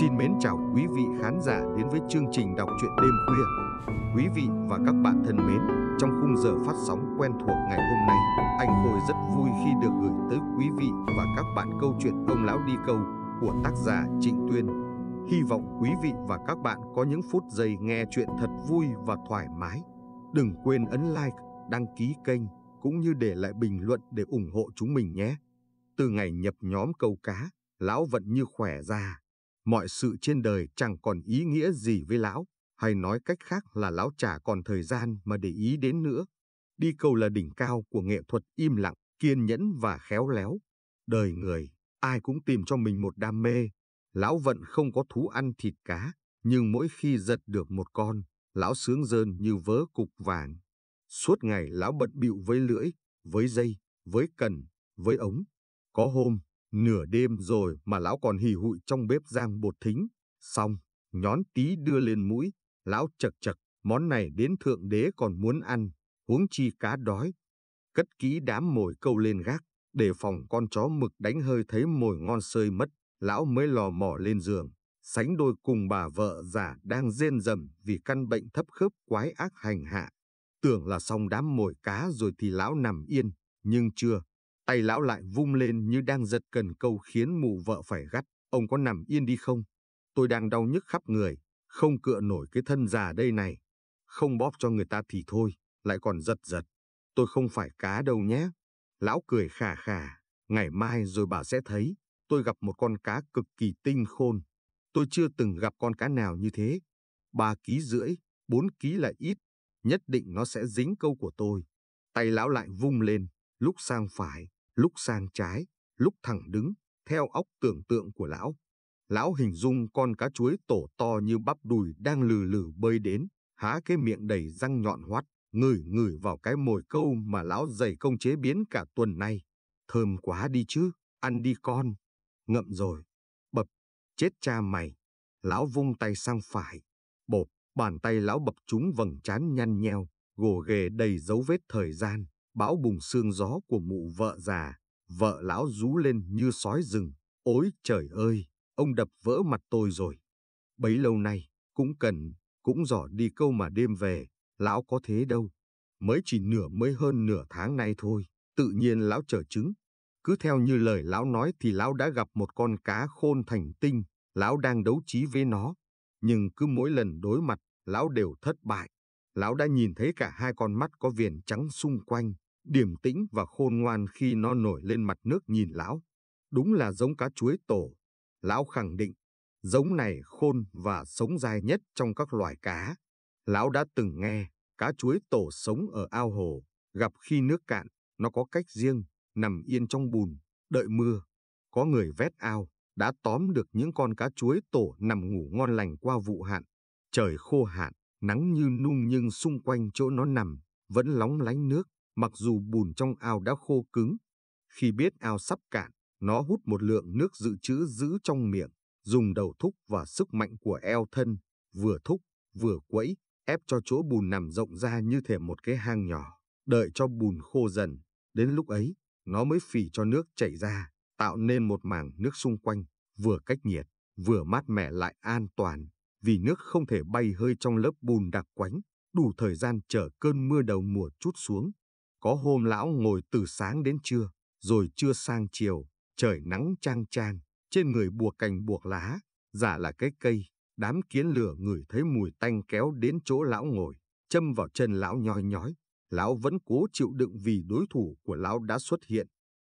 Xin mến chào quý vị khán giả đến với chương trình đọc truyện đêm khuya. Quý vị và các bạn thân mến, trong khung giờ phát sóng quen thuộc ngày hôm nay, anh Khôi rất vui khi được gửi tới quý vị và các bạn câu chuyện Ông Lão Đi Câu của tác giả Trịnh Tuyên. Hy vọng quý vị và các bạn có những phút giây nghe chuyện thật vui và thoải mái. Đừng quên ấn like, đăng ký kênh cũng như để lại bình luận để ủng hộ chúng mình nhé. Từ ngày nhập nhóm câu cá, lão vẫn như khỏe ra mọi sự trên đời chẳng còn ý nghĩa gì với lão, hay nói cách khác là lão chả còn thời gian mà để ý đến nữa. Đi câu là đỉnh cao của nghệ thuật im lặng, kiên nhẫn và khéo léo. Đời người, ai cũng tìm cho mình một đam mê. Lão vận không có thú ăn thịt cá, nhưng mỗi khi giật được một con, lão sướng rơn như vớ cục vàng. Suốt ngày lão bận bịu với lưỡi, với dây, với cần, với ống. Có hôm, Nửa đêm rồi mà lão còn hì hụi trong bếp rang bột thính. Xong, nhón tí đưa lên mũi, lão chật chật, món này đến thượng đế còn muốn ăn, huống chi cá đói. Cất kỹ đám mồi câu lên gác, để phòng con chó mực đánh hơi thấy mồi ngon sơi mất, lão mới lò mò lên giường, sánh đôi cùng bà vợ già đang rên rầm vì căn bệnh thấp khớp quái ác hành hạ. Tưởng là xong đám mồi cá rồi thì lão nằm yên, nhưng chưa, Tay lão lại vung lên như đang giật cần câu khiến mụ vợ phải gắt. Ông có nằm yên đi không? Tôi đang đau nhức khắp người, không cựa nổi cái thân già đây này. Không bóp cho người ta thì thôi, lại còn giật giật. Tôi không phải cá đâu nhé. Lão cười khà khà, ngày mai rồi bà sẽ thấy. Tôi gặp một con cá cực kỳ tinh khôn. Tôi chưa từng gặp con cá nào như thế. Ba ký rưỡi, bốn ký là ít. Nhất định nó sẽ dính câu của tôi. Tay lão lại vung lên, lúc sang phải, lúc sang trái, lúc thẳng đứng, theo óc tưởng tượng của lão. Lão hình dung con cá chuối tổ to như bắp đùi đang lừ lừ bơi đến, há cái miệng đầy răng nhọn hoắt, ngửi ngửi vào cái mồi câu mà lão dày công chế biến cả tuần nay. Thơm quá đi chứ, ăn đi con. Ngậm rồi. Bập, chết cha mày. Lão vung tay sang phải. Bộp, bàn tay lão bập trúng vầng trán nhăn nheo, gồ ghề đầy dấu vết thời gian bão bùng sương gió của mụ vợ già, vợ lão rú lên như sói rừng. Ôi trời ơi, ông đập vỡ mặt tôi rồi. Bấy lâu nay, cũng cần, cũng dò đi câu mà đêm về, lão có thế đâu. Mới chỉ nửa mới hơn nửa tháng nay thôi, tự nhiên lão trở chứng. Cứ theo như lời lão nói thì lão đã gặp một con cá khôn thành tinh, lão đang đấu trí với nó. Nhưng cứ mỗi lần đối mặt, lão đều thất bại. Lão đã nhìn thấy cả hai con mắt có viền trắng xung quanh, điềm tĩnh và khôn ngoan khi nó nổi lên mặt nước nhìn lão. Đúng là giống cá chuối tổ. Lão khẳng định, giống này khôn và sống dai nhất trong các loài cá. Lão đã từng nghe, cá chuối tổ sống ở ao hồ, gặp khi nước cạn, nó có cách riêng, nằm yên trong bùn, đợi mưa. Có người vét ao, đã tóm được những con cá chuối tổ nằm ngủ ngon lành qua vụ hạn. Trời khô hạn, nắng như nung nhưng xung quanh chỗ nó nằm, vẫn lóng lánh nước. Mặc dù bùn trong ao đã khô cứng, khi biết ao sắp cạn, nó hút một lượng nước dự trữ giữ trong miệng, dùng đầu thúc và sức mạnh của eo thân, vừa thúc, vừa quẫy, ép cho chỗ bùn nằm rộng ra như thể một cái hang nhỏ. Đợi cho bùn khô dần, đến lúc ấy, nó mới phì cho nước chảy ra, tạo nên một mảng nước xung quanh, vừa cách nhiệt, vừa mát mẻ lại an toàn, vì nước không thể bay hơi trong lớp bùn đặc quánh, đủ thời gian chờ cơn mưa đầu mùa chút xuống. Có hôm lão ngồi từ sáng đến trưa, rồi trưa sang chiều, trời nắng trang trang, trên người buộc cành buộc lá, giả là cái cây, đám kiến lửa ngửi thấy mùi tanh kéo đến chỗ lão ngồi, châm vào chân lão nhói nhói. Lão vẫn cố chịu đựng vì đối thủ của lão đã xuất hiện.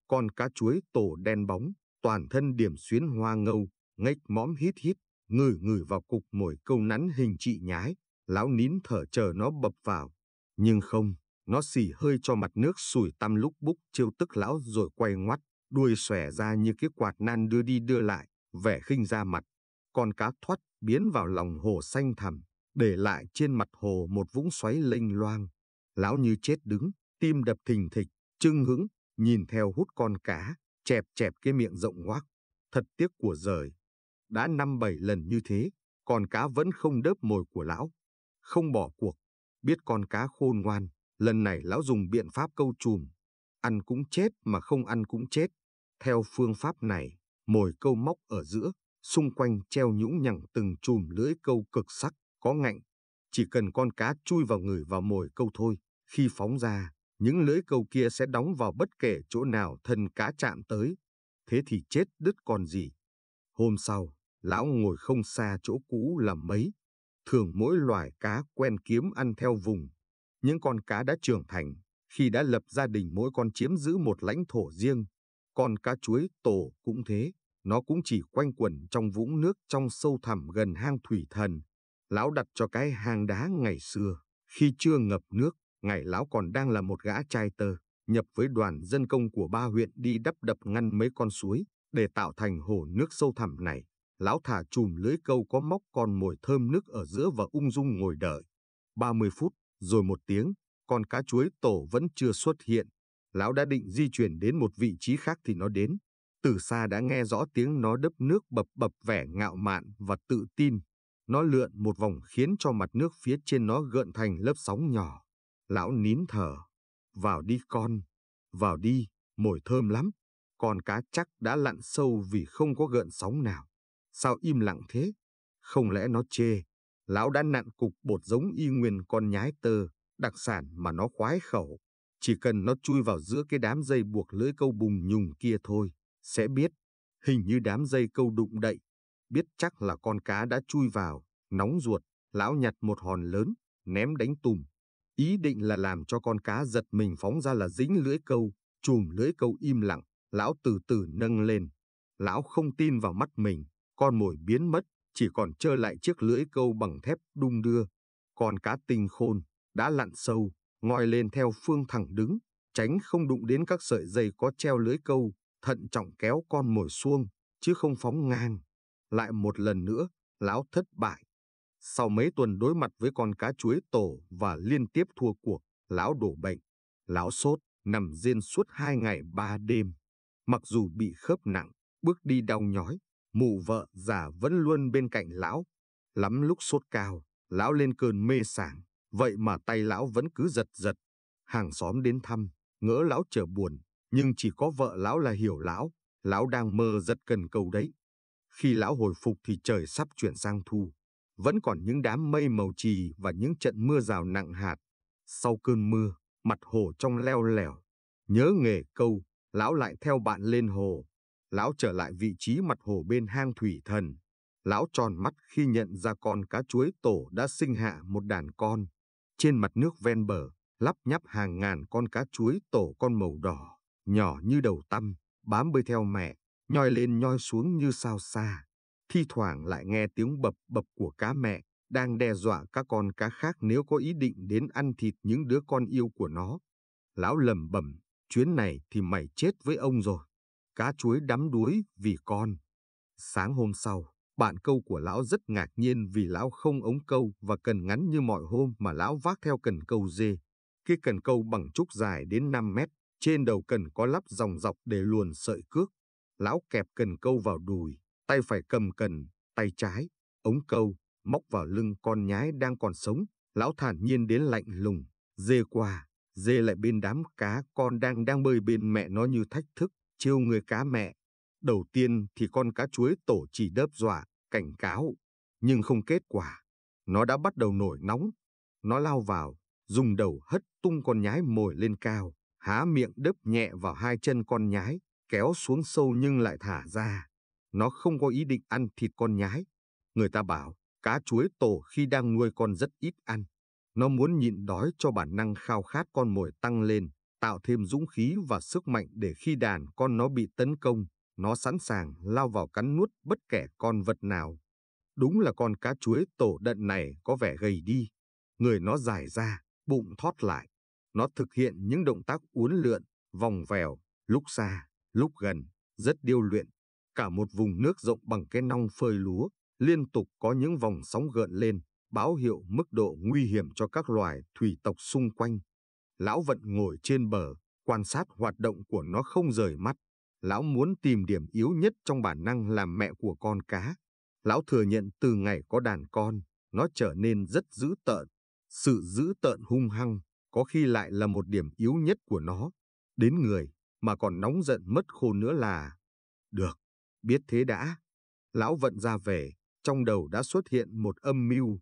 Con cá chuối tổ đen bóng, toàn thân điểm xuyến hoa ngâu, ngách mõm hít hít, ngửi ngửi vào cục mồi câu nắn hình chị nhái. Lão nín thở chờ nó bập vào. Nhưng không, nó xì hơi cho mặt nước sùi tăm lúc búc chiêu tức lão rồi quay ngoắt, đuôi xòe ra như cái quạt nan đưa đi đưa lại, vẻ khinh ra mặt. Con cá thoát biến vào lòng hồ xanh thẳm, để lại trên mặt hồ một vũng xoáy lênh loang. Lão như chết đứng, tim đập thình thịch, trưng hứng nhìn theo hút con cá, chẹp chẹp cái miệng rộng ngoác. Thật tiếc của rời. Đã năm bảy lần như thế, con cá vẫn không đớp mồi của lão. Không bỏ cuộc, biết con cá khôn ngoan, Lần này lão dùng biện pháp câu chùm, ăn cũng chết mà không ăn cũng chết. Theo phương pháp này, mồi câu móc ở giữa, xung quanh treo nhũng nhằng từng chùm lưỡi câu cực sắc, có ngạnh. Chỉ cần con cá chui vào người vào mồi câu thôi, khi phóng ra, những lưỡi câu kia sẽ đóng vào bất kể chỗ nào thân cá chạm tới. Thế thì chết đứt còn gì. Hôm sau, lão ngồi không xa chỗ cũ là mấy. Thường mỗi loài cá quen kiếm ăn theo vùng, những con cá đã trưởng thành, khi đã lập gia đình mỗi con chiếm giữ một lãnh thổ riêng. Con cá chuối tổ cũng thế, nó cũng chỉ quanh quẩn trong vũng nước trong sâu thẳm gần hang thủy thần. Lão đặt cho cái hang đá ngày xưa, khi chưa ngập nước, ngày lão còn đang là một gã trai tơ, nhập với đoàn dân công của ba huyện đi đắp đập ngăn mấy con suối, để tạo thành hồ nước sâu thẳm này. Lão thả chùm lưới câu có móc con mồi thơm nước ở giữa và ung dung ngồi đợi. 30 phút, rồi một tiếng, con cá chuối tổ vẫn chưa xuất hiện. Lão đã định di chuyển đến một vị trí khác thì nó đến. Từ xa đã nghe rõ tiếng nó đấp nước bập bập vẻ ngạo mạn và tự tin. Nó lượn một vòng khiến cho mặt nước phía trên nó gợn thành lớp sóng nhỏ. Lão nín thở. Vào đi con. Vào đi, mồi thơm lắm. Con cá chắc đã lặn sâu vì không có gợn sóng nào. Sao im lặng thế? Không lẽ nó chê, lão đã nặn cục bột giống y nguyên con nhái tơ, đặc sản mà nó khoái khẩu. Chỉ cần nó chui vào giữa cái đám dây buộc lưỡi câu bùng nhùng kia thôi, sẽ biết, hình như đám dây câu đụng đậy, biết chắc là con cá đã chui vào, nóng ruột, lão nhặt một hòn lớn, ném đánh tùm. Ý định là làm cho con cá giật mình phóng ra là dính lưỡi câu, chùm lưỡi câu im lặng, lão từ từ nâng lên. Lão không tin vào mắt mình, con mồi biến mất, chỉ còn trơ lại chiếc lưỡi câu bằng thép đung đưa. Còn cá tinh khôn, đã lặn sâu, ngoi lên theo phương thẳng đứng, tránh không đụng đến các sợi dây có treo lưới câu, thận trọng kéo con mồi xuông, chứ không phóng ngang. Lại một lần nữa, lão thất bại. Sau mấy tuần đối mặt với con cá chuối tổ và liên tiếp thua cuộc, lão đổ bệnh. Lão sốt, nằm riêng suốt hai ngày ba đêm. Mặc dù bị khớp nặng, bước đi đau nhói, mụ vợ già vẫn luôn bên cạnh lão. Lắm lúc sốt cao, lão lên cơn mê sảng, vậy mà tay lão vẫn cứ giật giật. Hàng xóm đến thăm, ngỡ lão trở buồn, nhưng chỉ có vợ lão là hiểu lão, lão đang mơ giật cần câu đấy. Khi lão hồi phục thì trời sắp chuyển sang thu, vẫn còn những đám mây màu trì và những trận mưa rào nặng hạt. Sau cơn mưa, mặt hồ trong leo lẻo, nhớ nghề câu, lão lại theo bạn lên hồ, lão trở lại vị trí mặt hồ bên hang thủy thần. Lão tròn mắt khi nhận ra con cá chuối tổ đã sinh hạ một đàn con. Trên mặt nước ven bờ, lắp nhắp hàng ngàn con cá chuối tổ con màu đỏ, nhỏ như đầu tăm, bám bơi theo mẹ, nhoi lên nhoi xuống như sao xa. Thi thoảng lại nghe tiếng bập bập của cá mẹ, đang đe dọa các con cá khác nếu có ý định đến ăn thịt những đứa con yêu của nó. Lão lầm bầm chuyến này thì mày chết với ông rồi cá chuối đắm đuối vì con. Sáng hôm sau, bạn câu của lão rất ngạc nhiên vì lão không ống câu và cần ngắn như mọi hôm mà lão vác theo cần câu dê. Khi cần câu bằng trúc dài đến 5 mét, trên đầu cần có lắp dòng dọc để luồn sợi cước. Lão kẹp cần câu vào đùi, tay phải cầm cần, tay trái, ống câu, móc vào lưng con nhái đang còn sống. Lão thản nhiên đến lạnh lùng, dê qua, dê lại bên đám cá con đang đang bơi bên mẹ nó như thách thức trêu người cá mẹ. Đầu tiên thì con cá chuối tổ chỉ đớp dọa, cảnh cáo, nhưng không kết quả. Nó đã bắt đầu nổi nóng. Nó lao vào, dùng đầu hất tung con nhái mồi lên cao, há miệng đớp nhẹ vào hai chân con nhái, kéo xuống sâu nhưng lại thả ra. Nó không có ý định ăn thịt con nhái. Người ta bảo, cá chuối tổ khi đang nuôi con rất ít ăn. Nó muốn nhịn đói cho bản năng khao khát con mồi tăng lên tạo thêm dũng khí và sức mạnh để khi đàn con nó bị tấn công, nó sẵn sàng lao vào cắn nuốt bất kể con vật nào. Đúng là con cá chuối tổ đận này có vẻ gầy đi, người nó dài ra, bụng thoát lại. Nó thực hiện những động tác uốn lượn, vòng vèo, lúc xa, lúc gần, rất điêu luyện. Cả một vùng nước rộng bằng cái nong phơi lúa, liên tục có những vòng sóng gợn lên, báo hiệu mức độ nguy hiểm cho các loài thủy tộc xung quanh. Lão Vận ngồi trên bờ, quan sát hoạt động của nó không rời mắt. Lão muốn tìm điểm yếu nhất trong bản năng làm mẹ của con cá. Lão thừa nhận từ ngày có đàn con, nó trở nên rất dữ tợn. Sự dữ tợn hung hăng có khi lại là một điểm yếu nhất của nó. Đến người mà còn nóng giận mất khô nữa là... Được, biết thế đã. Lão Vận ra về, trong đầu đã xuất hiện một âm mưu.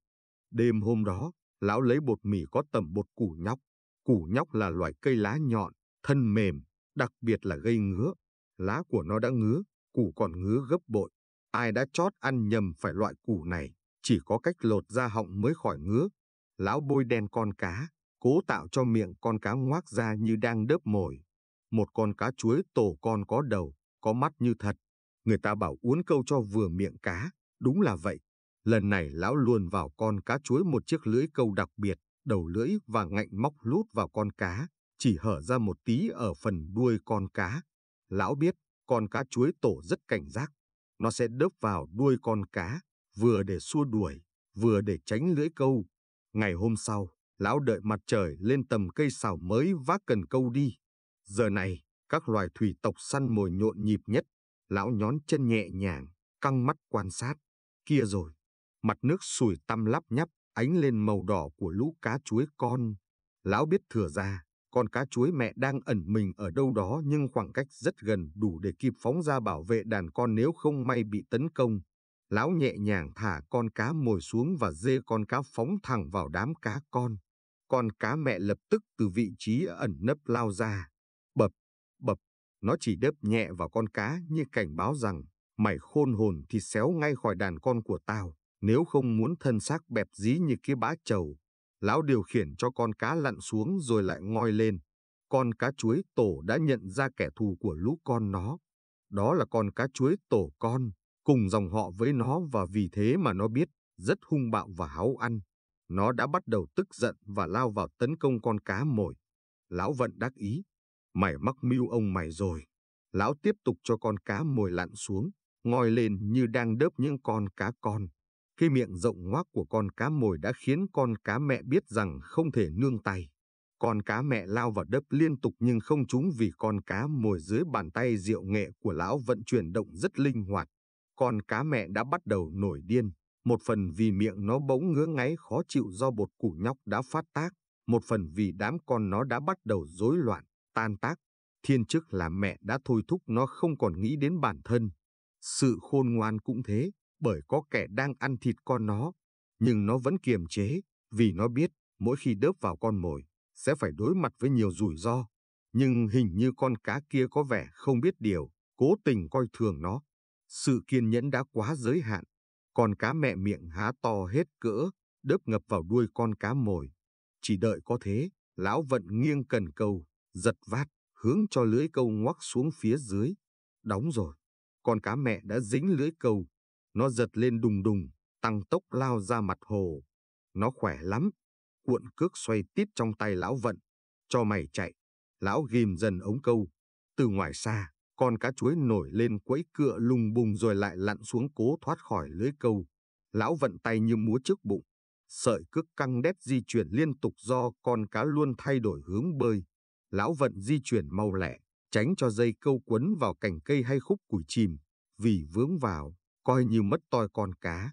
Đêm hôm đó, lão lấy bột mì có tẩm bột củ nhóc, Củ nhóc là loài cây lá nhọn, thân mềm, đặc biệt là gây ngứa. Lá của nó đã ngứa, củ còn ngứa gấp bội. Ai đã chót ăn nhầm phải loại củ này, chỉ có cách lột ra họng mới khỏi ngứa. Lão bôi đen con cá, cố tạo cho miệng con cá ngoác ra như đang đớp mồi. Một con cá chuối tổ con có đầu, có mắt như thật. Người ta bảo uốn câu cho vừa miệng cá, đúng là vậy. Lần này lão luồn vào con cá chuối một chiếc lưỡi câu đặc biệt, đầu lưỡi và ngạnh móc lút vào con cá, chỉ hở ra một tí ở phần đuôi con cá. Lão biết con cá chuối tổ rất cảnh giác, nó sẽ đớp vào đuôi con cá, vừa để xua đuổi, vừa để tránh lưỡi câu. Ngày hôm sau, lão đợi mặt trời lên tầm cây xào mới vác cần câu đi. Giờ này, các loài thủy tộc săn mồi nhộn nhịp nhất, lão nhón chân nhẹ nhàng, căng mắt quan sát. Kia rồi, mặt nước sùi tăm lắp nhắp, ánh lên màu đỏ của lũ cá chuối con. Lão biết thừa ra, con cá chuối mẹ đang ẩn mình ở đâu đó nhưng khoảng cách rất gần đủ để kịp phóng ra bảo vệ đàn con nếu không may bị tấn công. Lão nhẹ nhàng thả con cá mồi xuống và dê con cá phóng thẳng vào đám cá con. Con cá mẹ lập tức từ vị trí ẩn nấp lao ra. Bập, bập, nó chỉ đớp nhẹ vào con cá như cảnh báo rằng mày khôn hồn thì xéo ngay khỏi đàn con của tao. Nếu không muốn thân xác bẹp dí như kia bá trầu, lão điều khiển cho con cá lặn xuống rồi lại ngoi lên. Con cá chuối tổ đã nhận ra kẻ thù của lũ con nó. Đó là con cá chuối tổ con, cùng dòng họ với nó và vì thế mà nó biết, rất hung bạo và háo ăn. Nó đã bắt đầu tức giận và lao vào tấn công con cá mồi. Lão vận đắc ý, mày mắc mưu ông mày rồi. Lão tiếp tục cho con cá mồi lặn xuống, ngoi lên như đang đớp những con cá con. Cái miệng rộng ngoác của con cá mồi đã khiến con cá mẹ biết rằng không thể nương tay. Con cá mẹ lao vào đớp liên tục nhưng không trúng vì con cá mồi dưới bàn tay diệu nghệ của lão vận chuyển động rất linh hoạt. Con cá mẹ đã bắt đầu nổi điên, một phần vì miệng nó bỗng ngứa ngáy khó chịu do bột củ nhóc đã phát tác, một phần vì đám con nó đã bắt đầu rối loạn, tan tác. Thiên chức là mẹ đã thôi thúc nó không còn nghĩ đến bản thân. Sự khôn ngoan cũng thế, bởi có kẻ đang ăn thịt con nó, nhưng nó vẫn kiềm chế vì nó biết mỗi khi đớp vào con mồi sẽ phải đối mặt với nhiều rủi ro. Nhưng hình như con cá kia có vẻ không biết điều, cố tình coi thường nó. Sự kiên nhẫn đã quá giới hạn, con cá mẹ miệng há to hết cỡ, đớp ngập vào đuôi con cá mồi. Chỉ đợi có thế, lão vận nghiêng cần câu, giật vát, hướng cho lưới câu ngoắc xuống phía dưới. Đóng rồi, con cá mẹ đã dính lưới câu, nó giật lên đùng đùng, tăng tốc lao ra mặt hồ. Nó khỏe lắm, cuộn cước xoay tít trong tay lão vận. Cho mày chạy, lão ghim dần ống câu. Từ ngoài xa, con cá chuối nổi lên quẫy cựa lùng bùng rồi lại lặn xuống cố thoát khỏi lưới câu. Lão vận tay như múa trước bụng. Sợi cước căng đét di chuyển liên tục do con cá luôn thay đổi hướng bơi. Lão vận di chuyển mau lẹ, tránh cho dây câu quấn vào cành cây hay khúc củi chìm, vì vướng vào coi như mất toi con cá.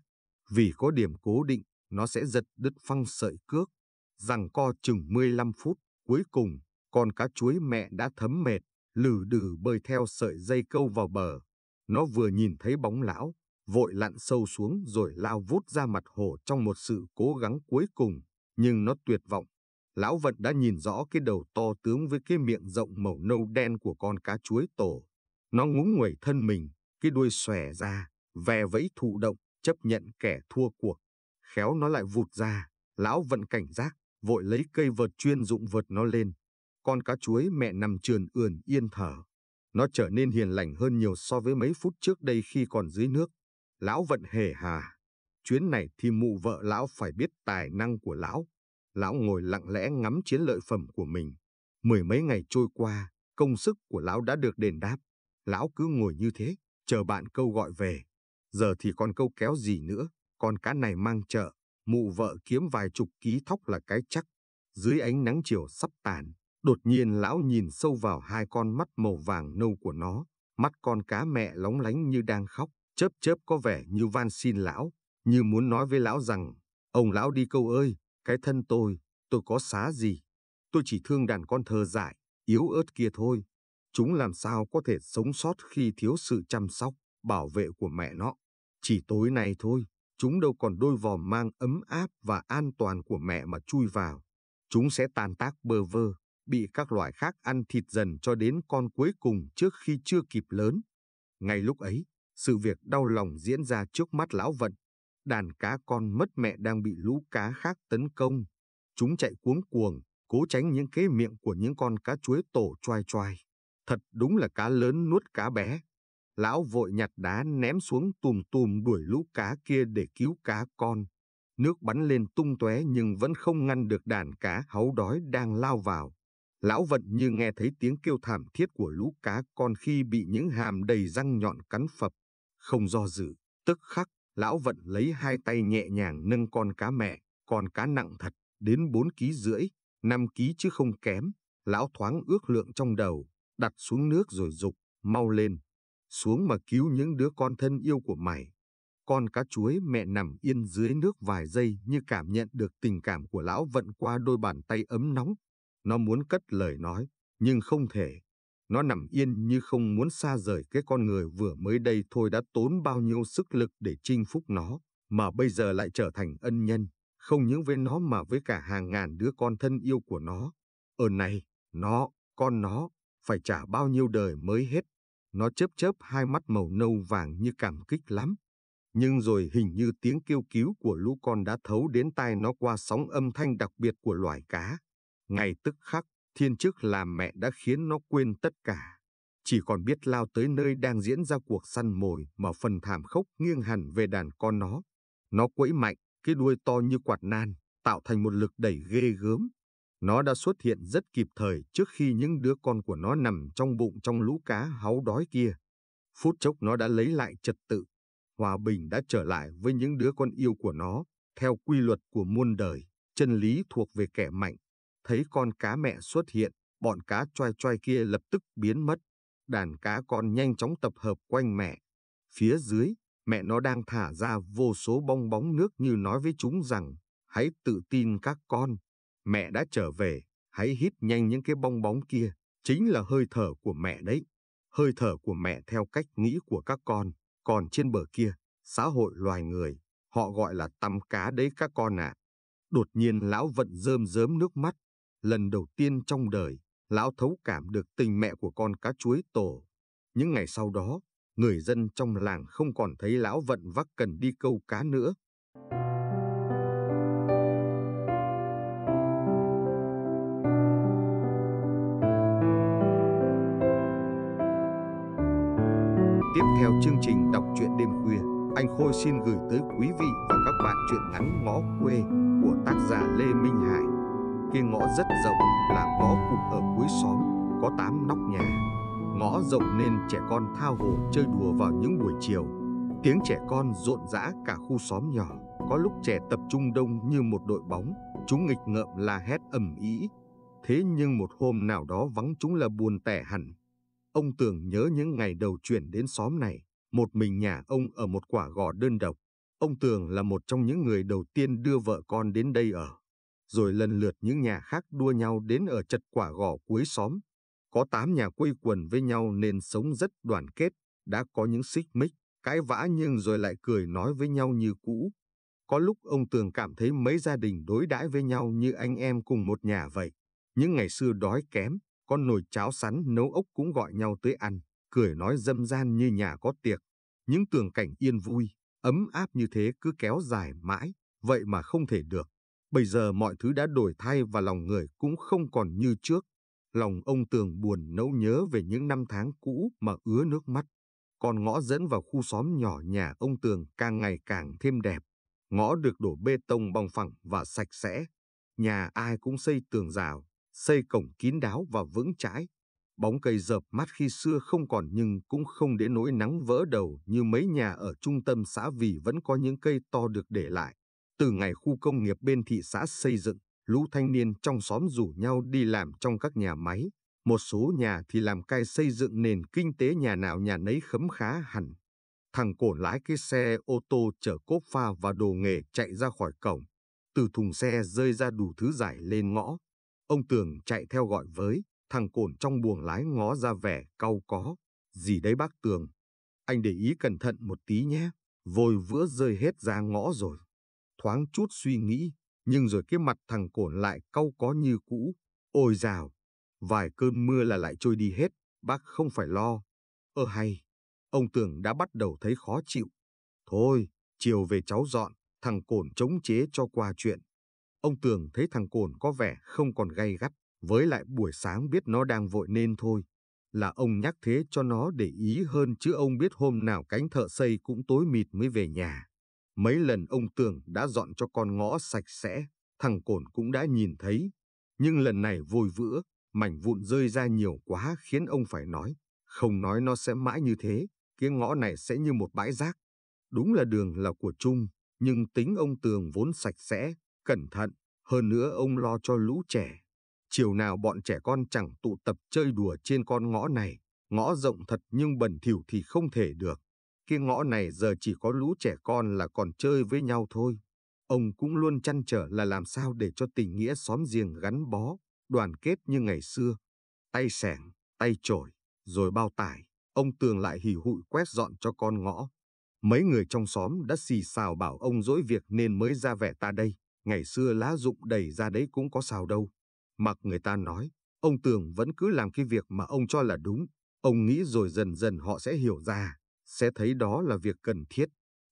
Vì có điểm cố định, nó sẽ giật đứt phăng sợi cước. Rằng co chừng 15 phút, cuối cùng, con cá chuối mẹ đã thấm mệt, lừ đừ bơi theo sợi dây câu vào bờ. Nó vừa nhìn thấy bóng lão, vội lặn sâu xuống rồi lao vút ra mặt hồ trong một sự cố gắng cuối cùng, nhưng nó tuyệt vọng. Lão vật đã nhìn rõ cái đầu to tướng với cái miệng rộng màu nâu đen của con cá chuối tổ. Nó ngúng nguẩy thân mình, cái đuôi xòe ra, Ve vẫy thụ động, chấp nhận kẻ thua cuộc. Khéo nó lại vụt ra, lão vận cảnh giác, vội lấy cây vợt chuyên dụng vợt nó lên. Con cá chuối mẹ nằm trườn ườn yên thở. Nó trở nên hiền lành hơn nhiều so với mấy phút trước đây khi còn dưới nước. Lão vận hề hà. Chuyến này thì mụ vợ lão phải biết tài năng của lão. Lão ngồi lặng lẽ ngắm chiến lợi phẩm của mình. Mười mấy ngày trôi qua, công sức của lão đã được đền đáp. Lão cứ ngồi như thế, chờ bạn câu gọi về. Giờ thì còn câu kéo gì nữa, con cá này mang chợ, mụ vợ kiếm vài chục ký thóc là cái chắc. Dưới ánh nắng chiều sắp tàn, đột nhiên lão nhìn sâu vào hai con mắt màu vàng nâu của nó. Mắt con cá mẹ lóng lánh như đang khóc, chớp chớp có vẻ như van xin lão, như muốn nói với lão rằng, ông lão đi câu ơi, cái thân tôi, tôi có xá gì, tôi chỉ thương đàn con thơ dại, yếu ớt kia thôi. Chúng làm sao có thể sống sót khi thiếu sự chăm sóc, bảo vệ của mẹ nó. Chỉ tối nay thôi, chúng đâu còn đôi vòm mang ấm áp và an toàn của mẹ mà chui vào. Chúng sẽ tàn tác bơ vơ, bị các loài khác ăn thịt dần cho đến con cuối cùng trước khi chưa kịp lớn. Ngay lúc ấy, sự việc đau lòng diễn ra trước mắt lão vận. Đàn cá con mất mẹ đang bị lũ cá khác tấn công. Chúng chạy cuống cuồng, cố tránh những cái miệng của những con cá chuối tổ choai choai. Thật đúng là cá lớn nuốt cá bé. Lão vội nhặt đá ném xuống tùm tùm đuổi lũ cá kia để cứu cá con. Nước bắn lên tung tóe nhưng vẫn không ngăn được đàn cá háu đói đang lao vào. Lão vận như nghe thấy tiếng kêu thảm thiết của lũ cá con khi bị những hàm đầy răng nhọn cắn phập. Không do dự, tức khắc, lão vận lấy hai tay nhẹ nhàng nâng con cá mẹ, con cá nặng thật, đến bốn ký rưỡi, năm ký chứ không kém. Lão thoáng ước lượng trong đầu, đặt xuống nước rồi dục, mau lên, xuống mà cứu những đứa con thân yêu của mày. Con cá chuối mẹ nằm yên dưới nước vài giây như cảm nhận được tình cảm của lão vận qua đôi bàn tay ấm nóng. Nó muốn cất lời nói, nhưng không thể. Nó nằm yên như không muốn xa rời cái con người vừa mới đây thôi đã tốn bao nhiêu sức lực để chinh phục nó, mà bây giờ lại trở thành ân nhân, không những với nó mà với cả hàng ngàn đứa con thân yêu của nó. Ở ờ này, nó, con nó, phải trả bao nhiêu đời mới hết nó chớp chớp hai mắt màu nâu vàng như cảm kích lắm. Nhưng rồi hình như tiếng kêu cứu của lũ con đã thấu đến tai nó qua sóng âm thanh đặc biệt của loài cá. Ngay tức khắc, thiên chức là mẹ đã khiến nó quên tất cả. Chỉ còn biết lao tới nơi đang diễn ra cuộc săn mồi mà phần thảm khốc nghiêng hẳn về đàn con nó. Nó quẫy mạnh, cái đuôi to như quạt nan, tạo thành một lực đẩy ghê gớm, nó đã xuất hiện rất kịp thời trước khi những đứa con của nó nằm trong bụng trong lũ cá háu đói kia. Phút chốc nó đã lấy lại trật tự. Hòa bình đã trở lại với những đứa con yêu của nó, theo quy luật của muôn đời, chân lý thuộc về kẻ mạnh. Thấy con cá mẹ xuất hiện, bọn cá choai choai kia lập tức biến mất. Đàn cá con nhanh chóng tập hợp quanh mẹ. Phía dưới, mẹ nó đang thả ra vô số bong bóng nước như nói với chúng rằng, hãy tự tin các con, Mẹ đã trở về, hãy hít nhanh những cái bong bóng kia, chính là hơi thở của mẹ đấy. Hơi thở của mẹ theo cách nghĩ của các con, còn trên bờ kia, xã hội loài người, họ gọi là tắm cá đấy các con ạ. À. Đột nhiên lão vận rơm rớm nước mắt, lần đầu tiên trong đời, lão thấu cảm được tình mẹ của con cá chuối tổ. Những ngày sau đó, người dân trong làng không còn thấy lão vận vác cần đi câu cá nữa. tiếp theo chương trình đọc truyện đêm khuya, anh Khôi xin gửi tới quý vị và các bạn truyện ngắn ngõ quê của tác giả Lê Minh Hải. Kia ngõ rất rộng là ngõ cụt ở cuối xóm, có 8 nóc nhà. Ngõ rộng nên trẻ con thao hồ chơi đùa vào những buổi chiều. Tiếng trẻ con rộn rã cả khu xóm nhỏ, có lúc trẻ tập trung đông như một đội bóng, chúng nghịch ngợm la hét ầm ĩ. Thế nhưng một hôm nào đó vắng chúng là buồn tẻ hẳn, Ông tưởng nhớ những ngày đầu chuyển đến xóm này, một mình nhà ông ở một quả gò đơn độc. Ông Tường là một trong những người đầu tiên đưa vợ con đến đây ở. Rồi lần lượt những nhà khác đua nhau đến ở chật quả gò cuối xóm. Có tám nhà quây quần với nhau nên sống rất đoàn kết, đã có những xích mích, cãi vã nhưng rồi lại cười nói với nhau như cũ. Có lúc ông Tường cảm thấy mấy gia đình đối đãi với nhau như anh em cùng một nhà vậy. Những ngày xưa đói kém, có nồi cháo sắn nấu ốc cũng gọi nhau tới ăn, cười nói dâm gian như nhà có tiệc. Những tường cảnh yên vui, ấm áp như thế cứ kéo dài mãi, vậy mà không thể được. Bây giờ mọi thứ đã đổi thay và lòng người cũng không còn như trước. Lòng ông tường buồn nấu nhớ về những năm tháng cũ mà ứa nước mắt. Còn ngõ dẫn vào khu xóm nhỏ nhà ông tường càng ngày càng thêm đẹp. Ngõ được đổ bê tông bằng phẳng và sạch sẽ. Nhà ai cũng xây tường rào, xây cổng kín đáo và vững chãi. Bóng cây dợp mát khi xưa không còn nhưng cũng không để nỗi nắng vỡ đầu như mấy nhà ở trung tâm xã vì vẫn có những cây to được để lại. Từ ngày khu công nghiệp bên thị xã xây dựng, lũ thanh niên trong xóm rủ nhau đi làm trong các nhà máy. Một số nhà thì làm cai xây dựng nền kinh tế nhà nào nhà nấy khấm khá hẳn. Thằng cổ lái cái xe ô tô chở cốp pha và đồ nghề chạy ra khỏi cổng. Từ thùng xe rơi ra đủ thứ giải lên ngõ, Ông Tường chạy theo gọi với, thằng cồn trong buồng lái ngó ra vẻ cau có. Gì đấy bác Tường? Anh để ý cẩn thận một tí nhé, vội vữa rơi hết ra ngõ rồi. Thoáng chút suy nghĩ, nhưng rồi cái mặt thằng cồn lại cau có như cũ. Ôi dào, vài cơn mưa là lại trôi đi hết, bác không phải lo. Ơ hay, ông Tường đã bắt đầu thấy khó chịu. Thôi, chiều về cháu dọn, thằng cồn chống chế cho qua chuyện. Ông Tường thấy thằng Cồn có vẻ không còn gay gắt, với lại buổi sáng biết nó đang vội nên thôi. Là ông nhắc thế cho nó để ý hơn chứ ông biết hôm nào cánh thợ xây cũng tối mịt mới về nhà. Mấy lần ông Tường đã dọn cho con ngõ sạch sẽ, thằng Cồn cũng đã nhìn thấy. Nhưng lần này vôi vữa, mảnh vụn rơi ra nhiều quá khiến ông phải nói. Không nói nó sẽ mãi như thế, cái ngõ này sẽ như một bãi rác. Đúng là đường là của chung nhưng tính ông Tường vốn sạch sẽ, cẩn thận, hơn nữa ông lo cho lũ trẻ. Chiều nào bọn trẻ con chẳng tụ tập chơi đùa trên con ngõ này, ngõ rộng thật nhưng bẩn thỉu thì không thể được. Cái ngõ này giờ chỉ có lũ trẻ con là còn chơi với nhau thôi. Ông cũng luôn chăn trở là làm sao để cho tình nghĩa xóm giềng gắn bó, đoàn kết như ngày xưa. Tay sẻng, tay chổi, rồi bao tải, ông tường lại hỉ hụi quét dọn cho con ngõ. Mấy người trong xóm đã xì xào bảo ông dỗi việc nên mới ra vẻ ta đây ngày xưa lá rụng đẩy ra đấy cũng có sao đâu. Mặc người ta nói, ông Tường vẫn cứ làm cái việc mà ông cho là đúng. Ông nghĩ rồi dần dần họ sẽ hiểu ra, sẽ thấy đó là việc cần thiết.